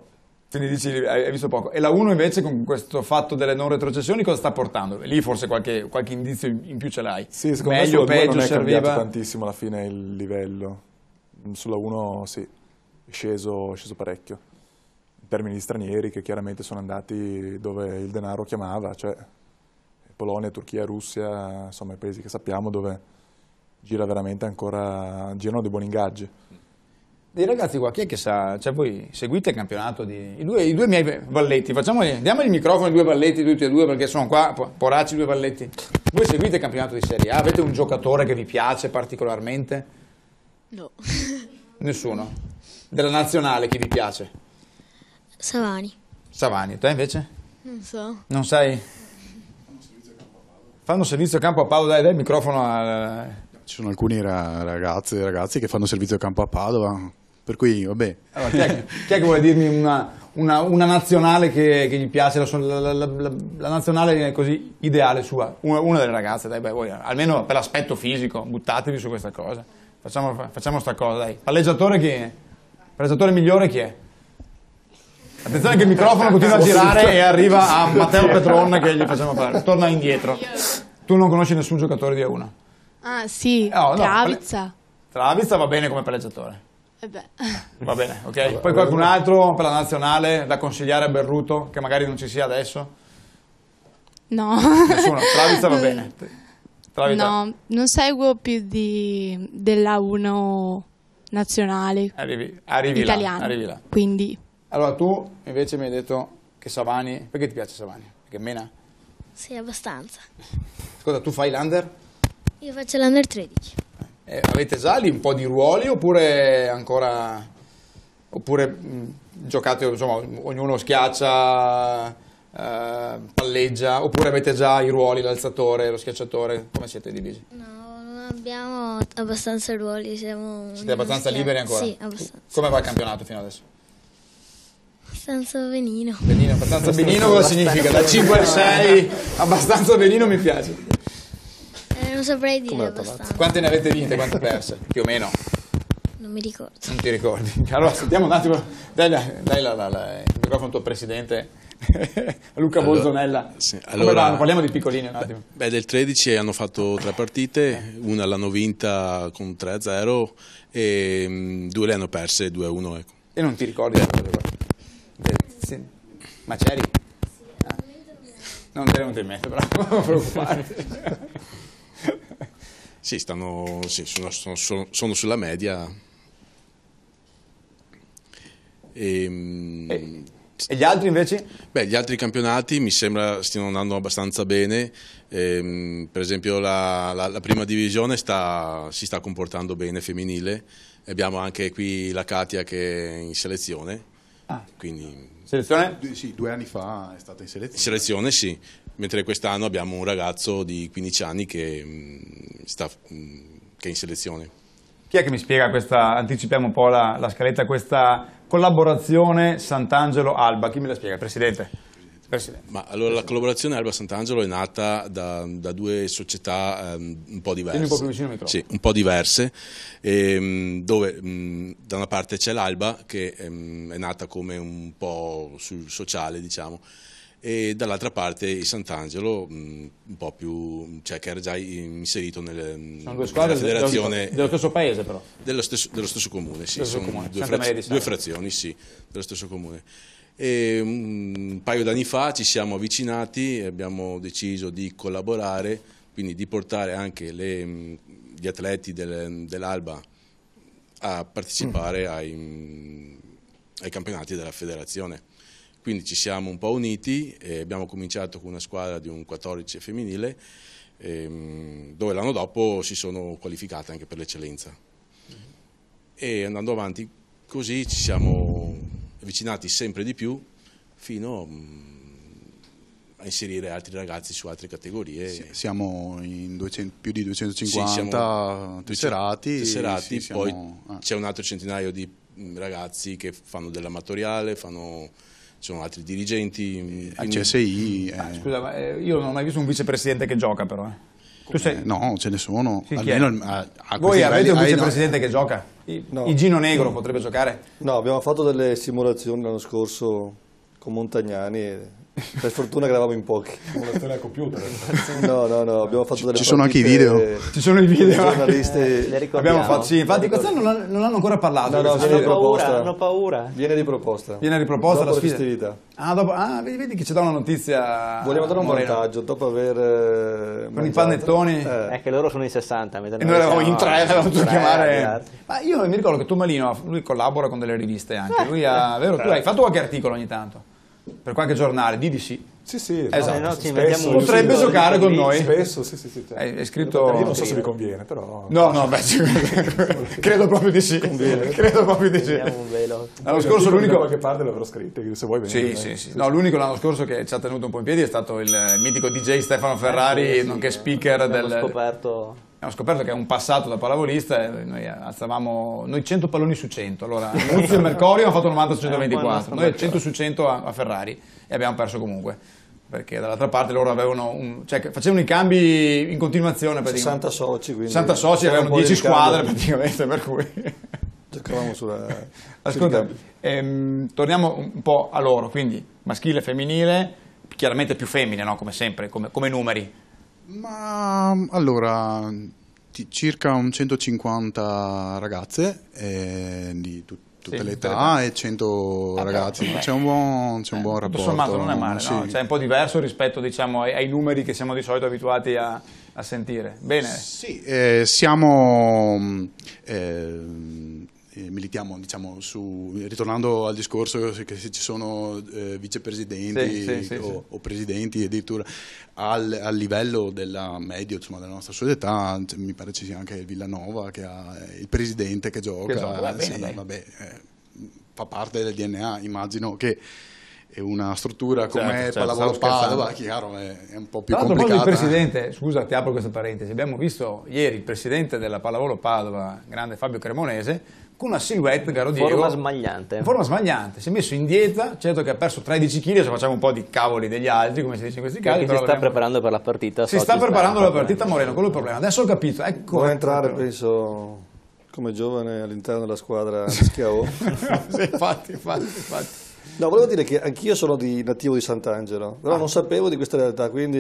quindi dici, hai visto poco. E la 1 invece con questo fatto delle non retrocessioni cosa sta portando? Lì forse qualche, qualche indizio in più ce l'hai. Sì, secondo Meglio, me peggio, non è serviva... cambiato tantissimo alla fine il livello. Mm, sulla 1 sì, è sceso, è sceso parecchio. In termini di stranieri che chiaramente sono andati dove il denaro chiamava, cioè Polonia, Turchia, Russia, insomma i paesi che sappiamo dove gira veramente ancora, girano dei buoni ingaggi dei ragazzi qua, chi è che sa, cioè voi seguite il campionato di... I due, i due miei balletti, facciamogli, diamo il microfono ai due balletti, tutti e due, perché sono qua, poracci i due balletti. Voi seguite il campionato di Serie A? Avete un giocatore che vi piace particolarmente? No. Nessuno? Della nazionale chi vi piace? Savani. Savani, te invece? Non so. Non sai? Fanno servizio a campo a Paolo, dai, dai il microfono al... Ci sono alcuni ragazzi e ragazzi che fanno servizio a campo a Padova, per cui, vabbè. Allora, chi, è che, chi, è, che vuole dirmi una, una, una nazionale che, che, gli piace, la, la, la, la nazionale così ideale sua? Una, una delle ragazze, dai, beh, voi, almeno per l'aspetto fisico, buttatevi su questa cosa. Facciamo, facciamo sta cosa, dai. Palleggiatore che Palleggiatore migliore chi è? Attenzione che il microfono continua a girare e arriva a Matteo Petron che gli facciamo fare. Torna indietro. Tu non conosci nessun giocatore di A1? Ah, sì. Eh, oh, no, Travizza. Travizza va bene come palleggiatore. Eh va bene, ok. Poi qualcun altro per la nazionale da consigliare a Berruto, che magari non ci sia adesso? No. Nessuno, Travizza va bene. Travita. No, non seguo più di, della 1 nazionale arrivi, arrivi italiana. Là, arrivi là. Quindi. Allora tu invece mi hai detto che Savani, perché ti piace Savani? Perché mena? Sì, abbastanza. Scusa, tu fai l'under? Io faccio l'under 13. Eh, avete già lì un po' di ruoli oppure ancora... oppure mh, mm, giocate, insomma, ognuno schiaccia, eh, palleggia, oppure avete già i ruoli, l'alzatore, lo schiacciatore, come siete divisi? No non abbiamo abbastanza ruoli, siamo... Siete abbastanza schiaccia. liberi ancora? Sì, abbastanza. Come va il campionato fino adesso? Abbastanza benino. Benino, abbastanza benino cosa significa? Da 5 al 6, abbastanza benino mi piace non saprei dire Come abbastanza. Quante ne avete vinte, quante perse? Più o meno? Non mi ricordo. Non ti ricordi? Allora sentiamo un attimo, dai, dai, dai la, la, la, il microfono tuo presidente, Luca allora, Bolzonella. Sì, allora, Parliamo di piccolini un attimo. Beh, del 13 hanno fatto tre partite, eh. una l'hanno vinta con 3-0 e mm, due le hanno perse 2-1. Ecco. E non ti ricordi? sì. Ma c'eri? Ah. Non te ne metto, bravo, non preoccupare. sì, stanno, sì sono, sono, sono, sulla media. E, ehm, e, e, gli altri invece? Beh, gli altri campionati mi sembra stiano andando abbastanza bene. E, ehm, per esempio, la, la, la prima divisione sta, si sta comportando bene femminile. Abbiamo anche qui la Katia che è in selezione. Ah. Quindi, selezione? Sì, due anni fa è stata in selezione. Selezione, sì mentre quest'anno abbiamo un ragazzo di 15 anni che, mm, sta, mm, che è in selezione. Chi è che mi spiega questa, anticipiamo un po' la, la scaletta, questa collaborazione Sant'Angelo-Alba? Chi me la spiega? Presidente. Presidente. Ma allora Presidente. la collaborazione Alba Sant'Angelo è nata da, da due società um, un po' diverse. Un po, vicino, sì, un po' diverse, ehm, dove mh, mm, da una parte c'è l'Alba che ehm, è nata come un po' sul sociale, diciamo, e dall'altra parte il Sant'Angelo mm, un po' più cioè che era già inserito nel, mm, sono due squadre nella federazione dello, dello stesso paese però dello stesso, dello stesso comune sì dello sono comune. Due, fraz due, frazioni sì dello stesso comune e mm, un paio d'anni fa ci siamo avvicinati e abbiamo deciso di collaborare quindi di portare anche le, gli atleti del, dell'Alba a partecipare ai, ai campionati della federazione quindi ci siamo un po' uniti e abbiamo cominciato con una squadra di un 14 femminile ehm, dove l'anno dopo si sono qualificate anche per l'eccellenza. E andando avanti così ci siamo avvicinati sempre di più fino mm, a inserire altri ragazzi su altre categorie. Sì, siamo in 200, più di 250 sì, tesserati. tesserati sì, poi ah. c'è un altro centinaio di mm, ragazzi che fanno dell'amatoriale, fanno ci sono altri dirigenti. Al mm, eh, quindi... CSI. Ah, eh... Scusa, ma eh, io non ho mai visto un vicepresidente che gioca però. Eh. eh sei... no, ce ne sono. Sì, Almeno, a, a Voi avete un vicepresidente no. che gioca? I, no. I Gino Negro mm. potrebbe giocare? No, abbiamo fatto delle simulazioni l'anno scorso con Montagnani. E per fortuna che eravamo in pochi. Simulazione al computer. No, no, no, abbiamo fatto delle Ci sono anche i video. Ci sono i video. Giornalisti. Eh, le Abbiamo fatto, sì, infatti quest'anno non, non hanno ancora parlato. No, no, viene riproposta. Hanno paura. Viene riproposta. Viene riproposta dopo la sfida. Festività. Ah, dopo, ah vedi, vedi, che ci dà una notizia. Vogliamo dare un Moreno. vantaggio dopo aver. Eh, con i pannettoni. Eh. È che loro sono in 60. E noi eravamo in tre, avevamo dovuto chiamare. Ma io mi ricordo che tu Malino, lui collabora con delle riviste anche. Eh. Lui ha, vero? Tu hai fatto qualche articolo ogni tanto per qualche giornale, DDC. Sì, sì, esatto. no, spesso, potrebbe sì, giocare con noi. Spesso, sì, sì, sì. È, scritto... Io non so se vi conviene, però... No, no, beh, credo proprio di sì. Conviene. Credo proprio di sì. L'anno scorso l'unico... qualche parte l'avrò scritto, se vuoi venire. Sì, sì, sì. No, l'unico l'anno scorso che ci ha tenuto un po' in piedi è stato il mitico DJ Stefano Ferrari, eh nonché speaker del... scoperto Abbiamo scoperto che è un passato da pallavolista, noi alzavamo noi 100 palloni su 100, allora Luzio e Mercorio hanno fatto 90 su 124, eh, noi 100 su 100 a, a Ferrari e abbiamo perso comunque perché dall'altra parte loro avevano un, cioè facevano i cambi in continuazione 60 soci quindi 60 soci avevano 10 squadre praticamente per cui giocavamo sulla ascolta ehm, torniamo un po' a loro quindi maschile e femminile chiaramente più femmine no? come sempre come, come numeri ma allora, circa un 150 ragazze eh, di tut tutte sì, le età e 100 ah, ragazzi, c'è un buon, c'è un buon eh, rapporto. Insomma, non è male, sì. no? cioè, è un po' diverso rispetto diciamo, ai, ai, numeri che siamo di solito abituati a, a sentire. Bene. Sì, eh, siamo mm, eh, militiamo, diciamo, su, ritornando al discorso che se ci sono eh, vicepresidenti sì, sì, o, sì. o, presidenti addirittura al, al livello della media insomma, della nostra società, cioè, mi pare ci sia anche il Villanova che ha eh, il presidente che gioca, che gioca. Va bene, vabbè, eh, fa parte del DNA, immagino che una struttura come certo, certo Pallavolo Padova, chiaro, è, un po' più Tra complicata. Il presidente, scusa, ti apro questa parentesi, abbiamo visto ieri il presidente della Pallavolo Padova, grande Fabio Cremonese, con una silhouette, caro Diego. Forma smagliante. Forma smagliante. Si è messo in dieta, certo che ha perso 13 kg, se facciamo un po' di cavoli degli altri, come si dice in questi casi. Perché si sta avremo... preparando per la partita. Si so sta preparando per la partita Moreno, quello è il problema. Adesso ho capito. Ecco. Può entrare, ecco. penso, come giovane all'interno della squadra Schiavo? sì, infatti, infatti, infatti. No, volevo dire che anch'io sono di, nativo di Sant'Angelo, però ah. non sapevo di questa realtà, quindi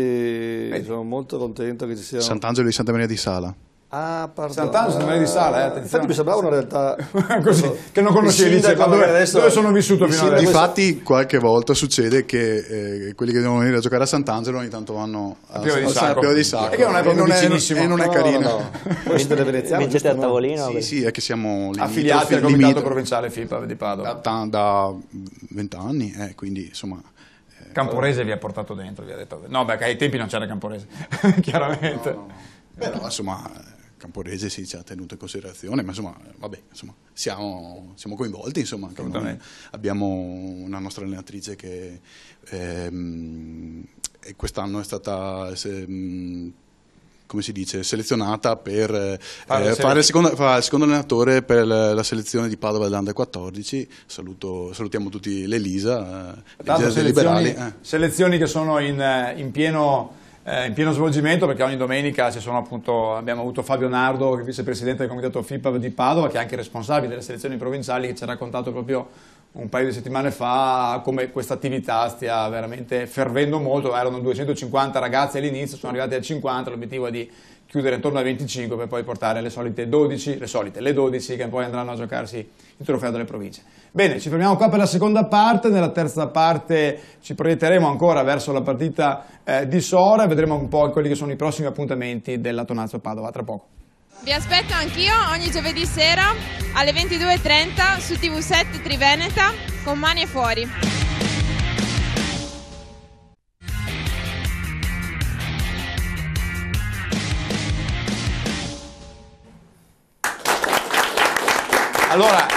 Vedi. sono molto contento che ci sia... Sant'Angelo di Santa Maria di Sala. Ah, pardon. Sant'Angelo non è di sale, eh, attenzione. Infatti mi sembrava una realtà così, che non conoscevi, dice, ma dove, adesso... dove sono vissuto fino adesso? Difatti qualche volta succede che eh, quelli che devono venire a giocare a Sant'Angelo ogni tanto vanno a, a di Sacco, Pieve di Sacco. E, non è, non è, e non è carino. No, no, no. veneziano, Vincete a tavolino? Sì, sì, è che siamo affiliati al comitato provinciale FIPA di Padova. Da vent'anni, eh, quindi insomma... Eh, Camporese vi ha portato dentro, vi ha detto... No, beh, ai tempi non c'era Camporese, chiaramente. Però insomma Camporese si ci ha tenuto in considerazione, ma insomma, vabbè, insomma, siamo, siamo, coinvolti, insomma, abbiamo una nostra allenatrice che ehm, quest'anno è stata... Se, mm, come si dice, selezionata per eh, ah, fare, fare il secondo, fa, secondo, allenatore per la, la selezione di Padova dell'Under 14. Saluto, salutiamo tutti l'Elisa, eh, Tanto selezioni, liberali. Eh. selezioni che sono in, eh, in pieno eh, in pieno svolgimento perché ogni domenica appunto, abbiamo avuto Fabio Nardo, vicepresidente del comitato FIPAV di Padova, che è anche responsabile delle selezioni provinciali, che ci ha raccontato proprio un paio di settimane fa come questa attività stia veramente fervendo molto, erano 250 ragazzi all'inizio, sono arrivati a 50, l'obiettivo è di chiudere intorno ai 25 per poi portare le solite 12, le solite, le 12 che poi andranno a giocarsi il trofeo delle province. Bene, ci fermiamo qua per la seconda parte, nella terza parte ci proietteremo ancora verso la partita eh, di Sora e vedremo un po' quelli che sono i prossimi appuntamenti della Tonazzo Padova, tra poco. Vi aspetto anch'io ogni giovedì sera alle 22.30 su TV7 Triveneta con Mani e Fuori. Allora,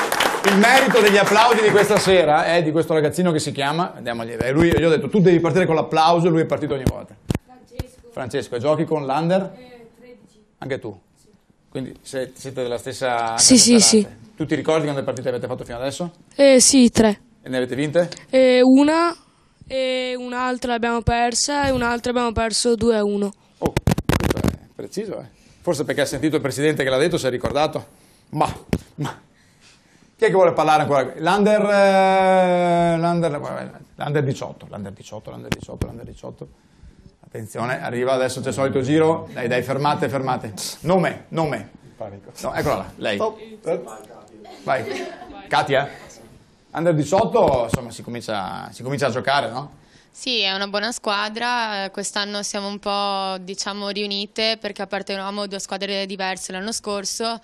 il merito degli applausi di questa sera è di questo ragazzino che si chiama, andiamogli, e lui, gli ho detto tu devi partire con l'applauso e lui è partito ogni volta. Francesco. Francesco, e giochi con l'Under? Eh, 13. Anche tu? Sì. Quindi siete della stessa... Sì, sì, sì. Tu ti ricordi quante partite avete fatto fino adesso? Eh, sì, tre. E ne avete vinte? Eh, una, e un'altra l'abbiamo persa e un'altra abbiamo perso 2 a 1. Oh, questo è preciso, eh. Forse perché ha sentito il presidente che l'ha detto, si è ricordato. Ma, ma chi è che vuole parlare ancora? L'under, eh, l'under, eh, l'under 18, l'under 18, l'under 18, l'under 18. Attenzione, arriva adesso c'è il solito giro. Dai, dai, fermate, fermate. Nome, nome. Panico. No, eccola là, lei. Vai. Katia? Under 18, insomma, si comincia, si comincia a giocare, no? Sì, è una buona squadra, quest'anno siamo un po' diciamo riunite perché appartenevamo a due squadre diverse l'anno scorso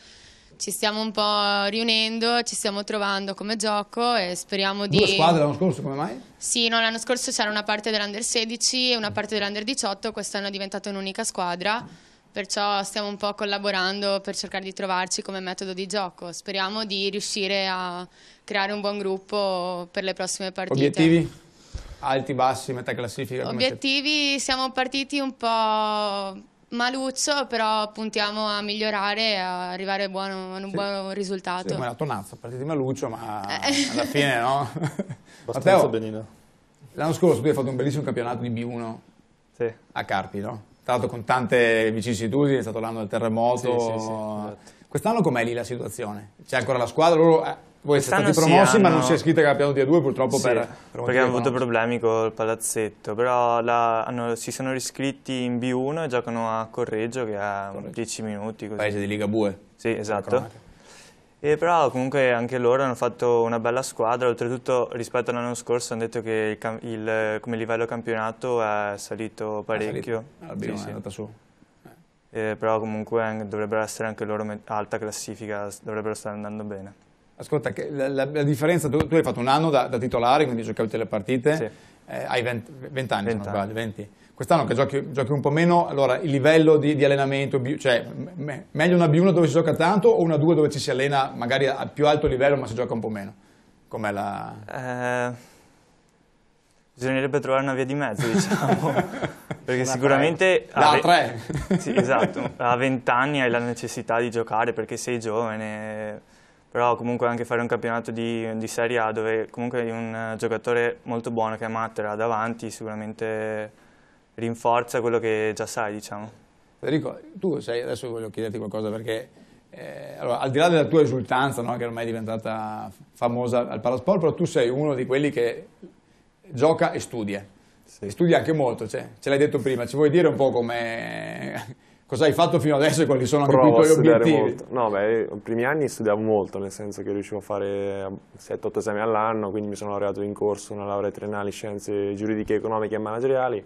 ci stiamo un po' riunendo, ci stiamo trovando come gioco e speriamo di... Due squadre l'anno scorso, come mai? Sì, no, l'anno scorso c'era una parte dell'Under 16 e una parte dell'Under 18, quest'anno è diventata un'unica squadra, perciò stiamo un po' collaborando per cercare di trovarci come metodo di gioco. Speriamo di riuscire a creare un buon gruppo per le prossime partite. Obiettivi? Alti, bassi, metà classifica? Obiettivi, siamo partiti un po' maluccio, però puntiamo a migliorare e a arrivare a, buono, a un sì. buon risultato. Sì, come la tonazza, partiti Maluccio, ma eh. alla fine no. Abbastanza benino. L'anno scorso tu hai fatto un bellissimo campionato di B1 sì. a Carpi, no? Tra l'altro con tante vicissitudini, è stato l'anno del terremoto. Sì, sì, esatto. Quest'anno com'è lì la situazione? C'è ancora la squadra? Loro eh, voi siete stati promossi sì, ma non si è iscritti alla piano D2 purtroppo sì, per, per perché hanno avuto problemi col palazzetto, però la, hanno, si sono riscritti in B1 e giocano a Correggio che ha Correggio. 10 minuti. Così. Paese di Liga Bue. Sì, esatto. E però comunque anche loro hanno fatto una bella squadra, oltretutto rispetto all'anno scorso hanno detto che il, il, come livello campionato è salito parecchio. Ah, è Sì, sì. è andata su. Eh, però comunque dovrebbero essere anche loro alta classifica, dovrebbero stare andando bene. Ascolta, la, la, la differenza, tu, tu, hai fatto un anno da, da titolare, quindi giocavi tutte le partite, sì. eh, hai 20, 20 anni 20 se non sbaglio, 20. Quest'anno che giochi, giochi, un po' meno, allora il livello di, di allenamento, cioè me, meglio una B1 dove si gioca tanto o una 2 dove ci si allena magari a più alto livello ma si gioca un po' meno? Com'è la... Eh, bisognerebbe trovare una via di mezzo, diciamo, perché una sicuramente... Tre. A tre! sì, esatto, a 20 anni hai la necessità di giocare perché sei giovane però comunque anche fare un campionato di, di Serie A dove comunque hai un eh, giocatore molto buono che è Matera davanti sicuramente rinforza quello che già sai, diciamo. Federico, tu sei, adesso voglio chiederti qualcosa perché eh, allora, al di là della tua esultanza, no, che ormai è diventata famosa al parasport, però tu sei uno di quelli che gioca e studia. Sì. Studia anche molto, cioè, ce l'hai detto prima, ci vuoi dire un po' come cosa hai fatto fino adesso e quali sono anche Provo i tuoi obiettivi? Molto. No, beh, i primi anni studiavo molto, nel senso che riuscivo a fare 7-8 esami all'anno, quindi mi sono laureato in corso una laurea triennale in scienze giuridiche, economiche e manageriali.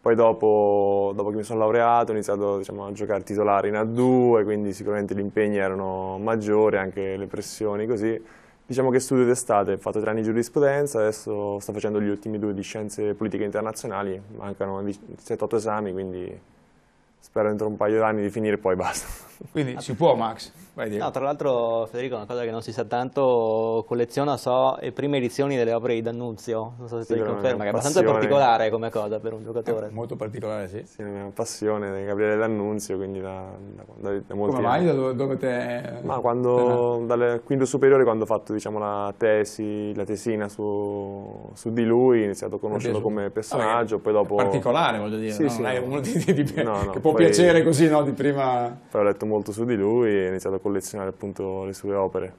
Poi dopo, dopo che mi sono laureato ho iniziato diciamo, a giocare titolare in A2, quindi sicuramente gli impegni erano maggiori, anche le pressioni così. Diciamo che studio d'estate, ho fatto tre anni di giurisprudenza, adesso sto facendo gli ultimi due di scienze politiche internazionali, mancano 7-8 esami, quindi spero entro un paio d'anni di finire e poi basta. Quindi ah, si può Max? No, tra l'altro Federico, una cosa che non si sa tanto, colleziona, so, le prime edizioni delle opere di D'Annunzio, non so se sì, ti conferma, che è abbastanza particolare come cosa per un giocatore. È molto particolare, sì. Sì, è una passione di Gabriele D'Annunzio, quindi da, da, da, da molti Come mai? Da dove, dove te... Ma quando, eh. dal quinto superiore, quando ho fatto diciamo, la tesi, la tesina su, su di lui, ho iniziato a conoscerlo come personaggio, ah, poi dopo... Particolare, voglio dire, sì, no? sì, non è uno di, di, di, no, no, che può poi... piacere così, no? Di prima... Poi ho letto molto su di lui e ho iniziato a collezionare appunto le sue opere.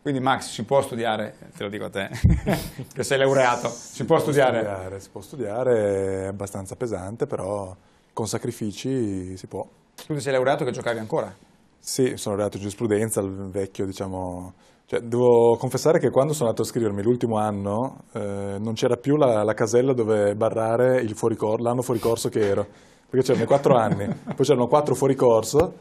Quindi Max si può studiare, te lo dico a te, che sei laureato, si, si può, studiare. studiare? Si può studiare, è abbastanza pesante, però con sacrifici si può. Quindi sei laureato che giocavi ancora? Sì, sono laureato in giurisprudenza, il vecchio diciamo... Cioè, devo confessare che quando sono andato a scrivermi l'ultimo anno eh, non c'era più la, la, casella dove barrare l'anno fuoricorso che ero, perché c'erano i quattro anni, poi c'erano quattro fuoricorso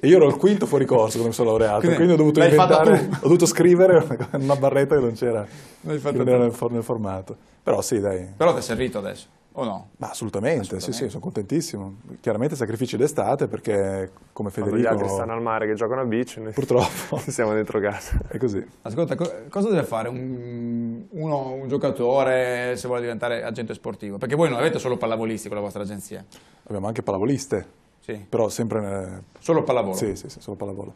e io ero il quinto fuori corso quando mi sono laureato, quindi, quindi ho dovuto inventare, ho dovuto scrivere una barretta che non c'era non era nel formato. Però sì, dai. Però ti è servito adesso, o no? Ma assolutamente, assolutamente, sì, sì, sono contentissimo. Chiaramente sacrifici d'estate perché come Federico... Quando gli altri stanno al mare che giocano a beach, noi purtroppo siamo dentro casa. È così. Ascolta, co cosa deve fare un, uno, un giocatore se vuole diventare agente sportivo? Perché voi non avete solo pallavolisti con la vostra agenzia. Abbiamo anche pallavoliste. Sì. Però sempre... Ne... Solo pallavolo? Sì, sì, sì, solo pallavolo.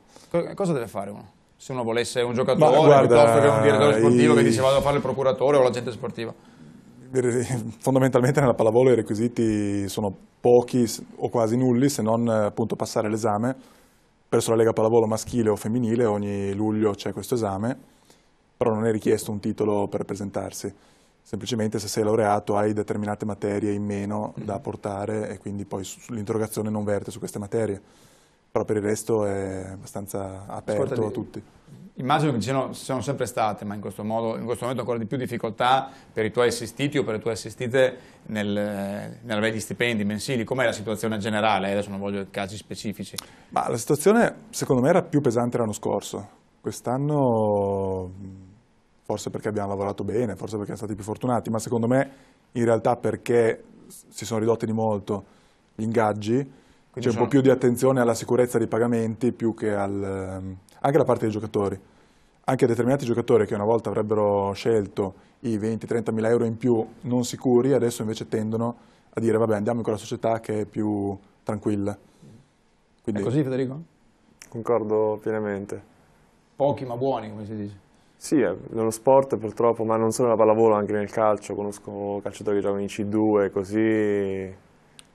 cosa deve fare uno? Se uno volesse un giocatore Ma, guarda, piuttosto che un direttore sportivo i... che dice vado a fare il procuratore o l'agente sportivo? Fondamentalmente nella pallavolo i requisiti sono pochi o quasi nulli se non appunto passare l'esame. Presso la Lega Pallavolo maschile o femminile ogni luglio c'è questo esame, però non è richiesto un titolo per presentarsi semplicemente se sei laureato hai determinate materie in meno da mm-hmm. portare e quindi poi l'interrogazione non verte su queste materie, però per il resto è abbastanza aperto Ascoltami. a tutti immagino che ci siano, sono sempre state, ma in questo, modo, in questo, momento ancora di più difficoltà per i tuoi assistiti o per le tue assistite nel, nell'avere gli stipendi mensili. Com'è la situazione generale? Adesso non voglio casi specifici. Ma la situazione secondo me era più pesante l'anno scorso. Quest'anno forse perché abbiamo lavorato bene, forse perché siamo stati più fortunati, ma secondo me in realtà perché si sono ridotti di molto gli ingaggi, c'è un po' più di attenzione alla sicurezza dei pagamenti più che al, ehm, anche da parte dei giocatori. Anche determinati giocatori che una volta avrebbero scelto i 20-30 mila euro in più non sicuri, adesso invece tendono a dire vabbè andiamo in quella società che è più tranquilla. Quindi... È così Federico? Concordo pienamente. Pochi ma buoni come si dice. Sì, nello sport purtroppo, ma non solo nella pallavolo, anche nel calcio, conosco calciatori che giocano in C2, così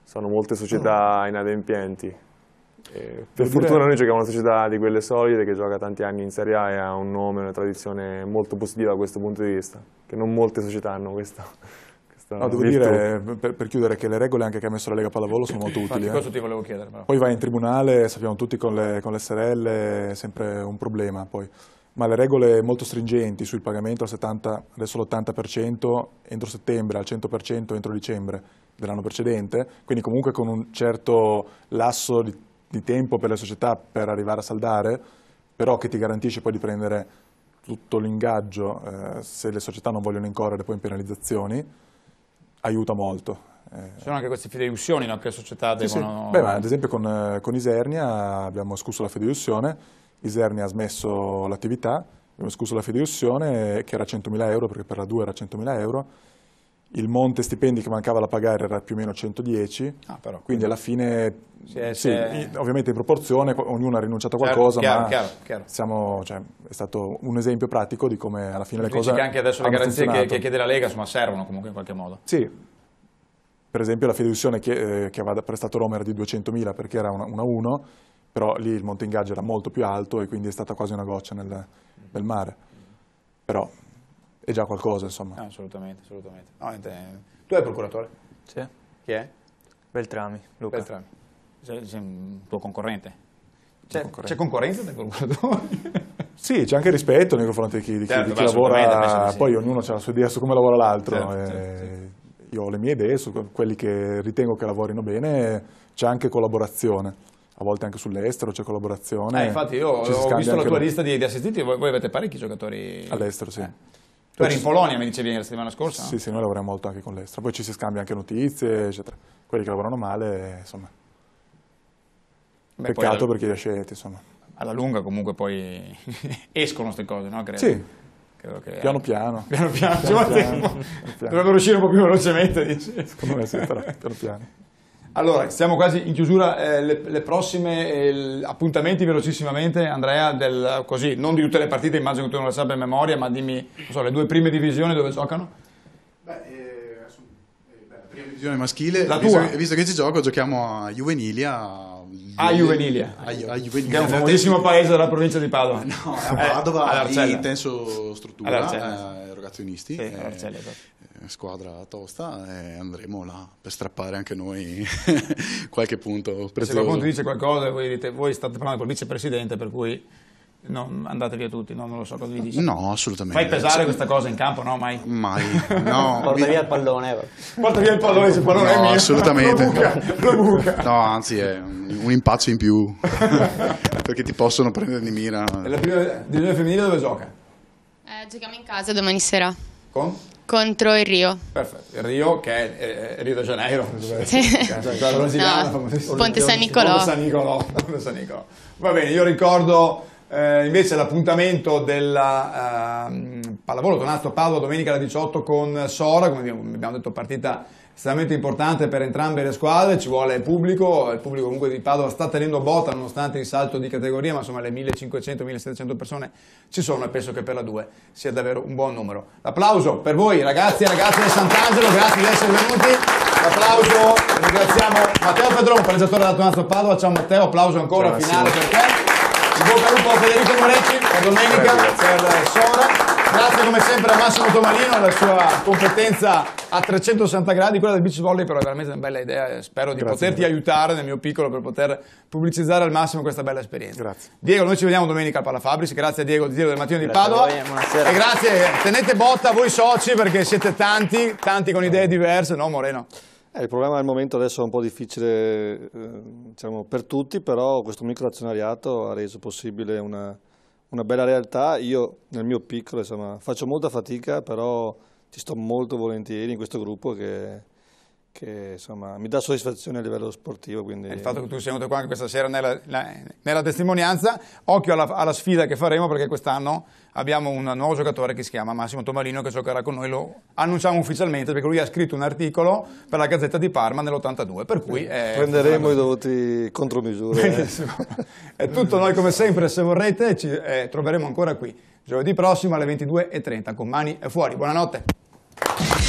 sono molte società mm. inadempienti. E per fortuna noi giochiamo una società di quelle solide che gioca tanti anni in Serie A e ha un nome, una tradizione molto positiva da questo punto di vista, che non molte società hanno questo. No, devo dire, per, per, chiudere, che le regole anche che ha messo la Lega Pallavolo sono molto utili. Infatti, eh. ti volevo chiedere. Però. Poi vai in tribunale, sappiamo tutti con le, con le SRL, è sempre un problema poi ma le regole molto stringenti sul pagamento al 70, adesso all'80% entro settembre, al 100% entro dicembre dell'anno precedente, quindi comunque con un certo lasso di, di tempo per le società per arrivare a saldare, però che ti garantisce poi di prendere tutto l'ingaggio eh, se le società non vogliono incorrere poi in penalizzazioni, aiuta molto. Eh. Ci sono anche queste fideiussioni no, che le società sì, devono... Sì. Beh, ma ad esempio con, eh, con Isernia abbiamo scusso la fideiussione, Iserni ha smesso l'attività, abbiamo scuso la fideiussione che era 100.000 euro perché per la 2 era 100.000 euro, il monte stipendi che mancava da pagare era più o meno 110, ah, però, quindi alla fine, sì, se... ovviamente in proporzione, ognuno ha rinunciato a qualcosa, chiaro, ma chiaro, chiaro. Siamo, cioè, è stato un esempio pratico di come alla fine le Dici cose che anche adesso le garanzie che, che, chiede la Lega insomma, servono comunque in qualche modo. Sì, per esempio la fideiussione che, eh, che aveva prestato Roma era di 200.000 perché era una 1 però lì il monte ingaggio era molto più alto e quindi è stata quasi una goccia nel, nel mare. Però è già qualcosa, insomma. Ah, assolutamente, assolutamente. No, tu hai il procuratore? Sì. Chi è? Beltrami, Luca. Beltrami. Sei, sei un tuo concorrente? C'è concorrenza tra i procuratori? Sì, c'è anche rispetto nei confronti di chi, di chi, certo, di chi lavora, sì. poi ognuno ha la sua idea su come lavora l'altro. Certo, eh, certo, io ho le mie idee su quelli che ritengo che lavorino bene, c'è anche collaborazione a volte anche sull'estero c'è collaborazione. Eh, infatti io ho visto la tua lista di, di assistiti, voi, voi, avete parecchi giocatori... All'estero, sì. Eh. Tu eri in Polonia, mi dicevi la settimana scorsa? Sì, sì, noi lavoriamo molto anche con l'estero, poi ci si scambia anche notizie, eccetera. Quelli che lavorano male, insomma, Beh, peccato alla... per chi li ha insomma. Alla lunga comunque poi escono queste cose, no? Credo. Sì, credo che... piano piano. Piano piano, piano, piano, piano Dovrebbero uscire un po' più velocemente, dici? Secondo me sì, però piano piano. Allora, siamo quasi in chiusura, eh, le, le, prossime eh, appuntamenti velocissimamente, Andrea, del, così, non di tutte le partite, immagino che tu non le sappia a memoria, ma dimmi, so, le due prime divisioni dove giocano? Beh, eh, eh la prima divisione maschile, la visto, tua? visto che ci gioco, giochiamo a Juvenilia, a Juvenilia, a, Juvenilia. che è un famosissimo paese della provincia di Padova. No, a Padova, eh, di intenso struttura, eh, rogazionisti. Sì, eh, eh, squadra tosta e andremo là per strappare anche noi qualche punto prezioso. Se qualcuno ti dice qualcosa, voi, dite, voi state parlando col vicepresidente, per cui no, andate via tutti, no, non lo so cosa vi dice. No, assolutamente. Fai pesare sì. questa cosa in campo, no? Mai. Mai, no. Porta via il pallone. Eh. Porta via il pallone, se il pallone no, è mio. assolutamente. Lo buca, lo buca. No, anzi è un impaccio in più, perché ti possono prendere di mira. È la prima divisione femminile dove gioca? Eh, giochiamo in casa domani sera. Con? Contro il Rio. Perfetto, il Rio che è eh, Rio de Janeiro. Sì. no. Ponte San Nicolò. San Nicolò. San Nicolò. Va bene, io ricordo eh, invece l'appuntamento della eh, pallavolo Donato Padova domenica alle 18 con Sora, come abbiamo detto partita estremamente importante per entrambe le squadre, ci vuole pubblico, il pubblico comunque di Padova sta tenendo botta nonostante il salto di categoria, ma insomma le 1500-1700 persone ci sono e penso che per la 2 sia davvero un buon numero. L'applauso per voi ragazzi e ragazze del Sant'Angelo, grazie di essere venuti, l'applauso, ringraziamo Matteo Pedron, pareggiatore della Tonazzo Padova, ciao Matteo, applauso ancora ciao, finale per te. Un bocca al lupo a Federico Moretti, per domenica, grazie. per Sora. Grazie come sempre a Massimo Tomalino e alla sua competenza a 360 gradi, quella del beach volley però è veramente una bella idea spero di Grazie poterti aiutare nel mio piccolo per poter pubblicizzare al massimo questa bella esperienza. Grazie. Diego, noi ci vediamo domenica al Palafabris, grazie a Diego di Diego del Mattino grazie di Padova. Voi, e grazie, tenete botta voi soci perché siete tanti, tanti con idee diverse, no Moreno? Eh, il problema del momento adesso è un po' difficile eh, diciamo, per tutti, però questo microazionariato ha reso possibile una una bella realtà. Io nel mio piccolo insomma, faccio molta fatica, però ci sto molto volentieri in questo gruppo che che insomma, mi dà soddisfazione a livello sportivo. Quindi... Il fatto che tu sia venuto qua anche questa sera nella, nella testimonianza, occhio alla, alla, sfida che faremo perché quest'anno abbiamo un nuovo giocatore che si chiama Massimo Tomarino che giocherà con noi, lo annunciamo ufficialmente perché lui ha scritto un articolo per la Gazzetta di Parma nell'82, per cui... Eh, Prenderemo i dovuti contromisure. Benissimo. È tutto, noi come sempre se vorrete ci eh, troveremo ancora qui giovedì prossimo alle 22.30 con Mani e Fuori. Buonanotte.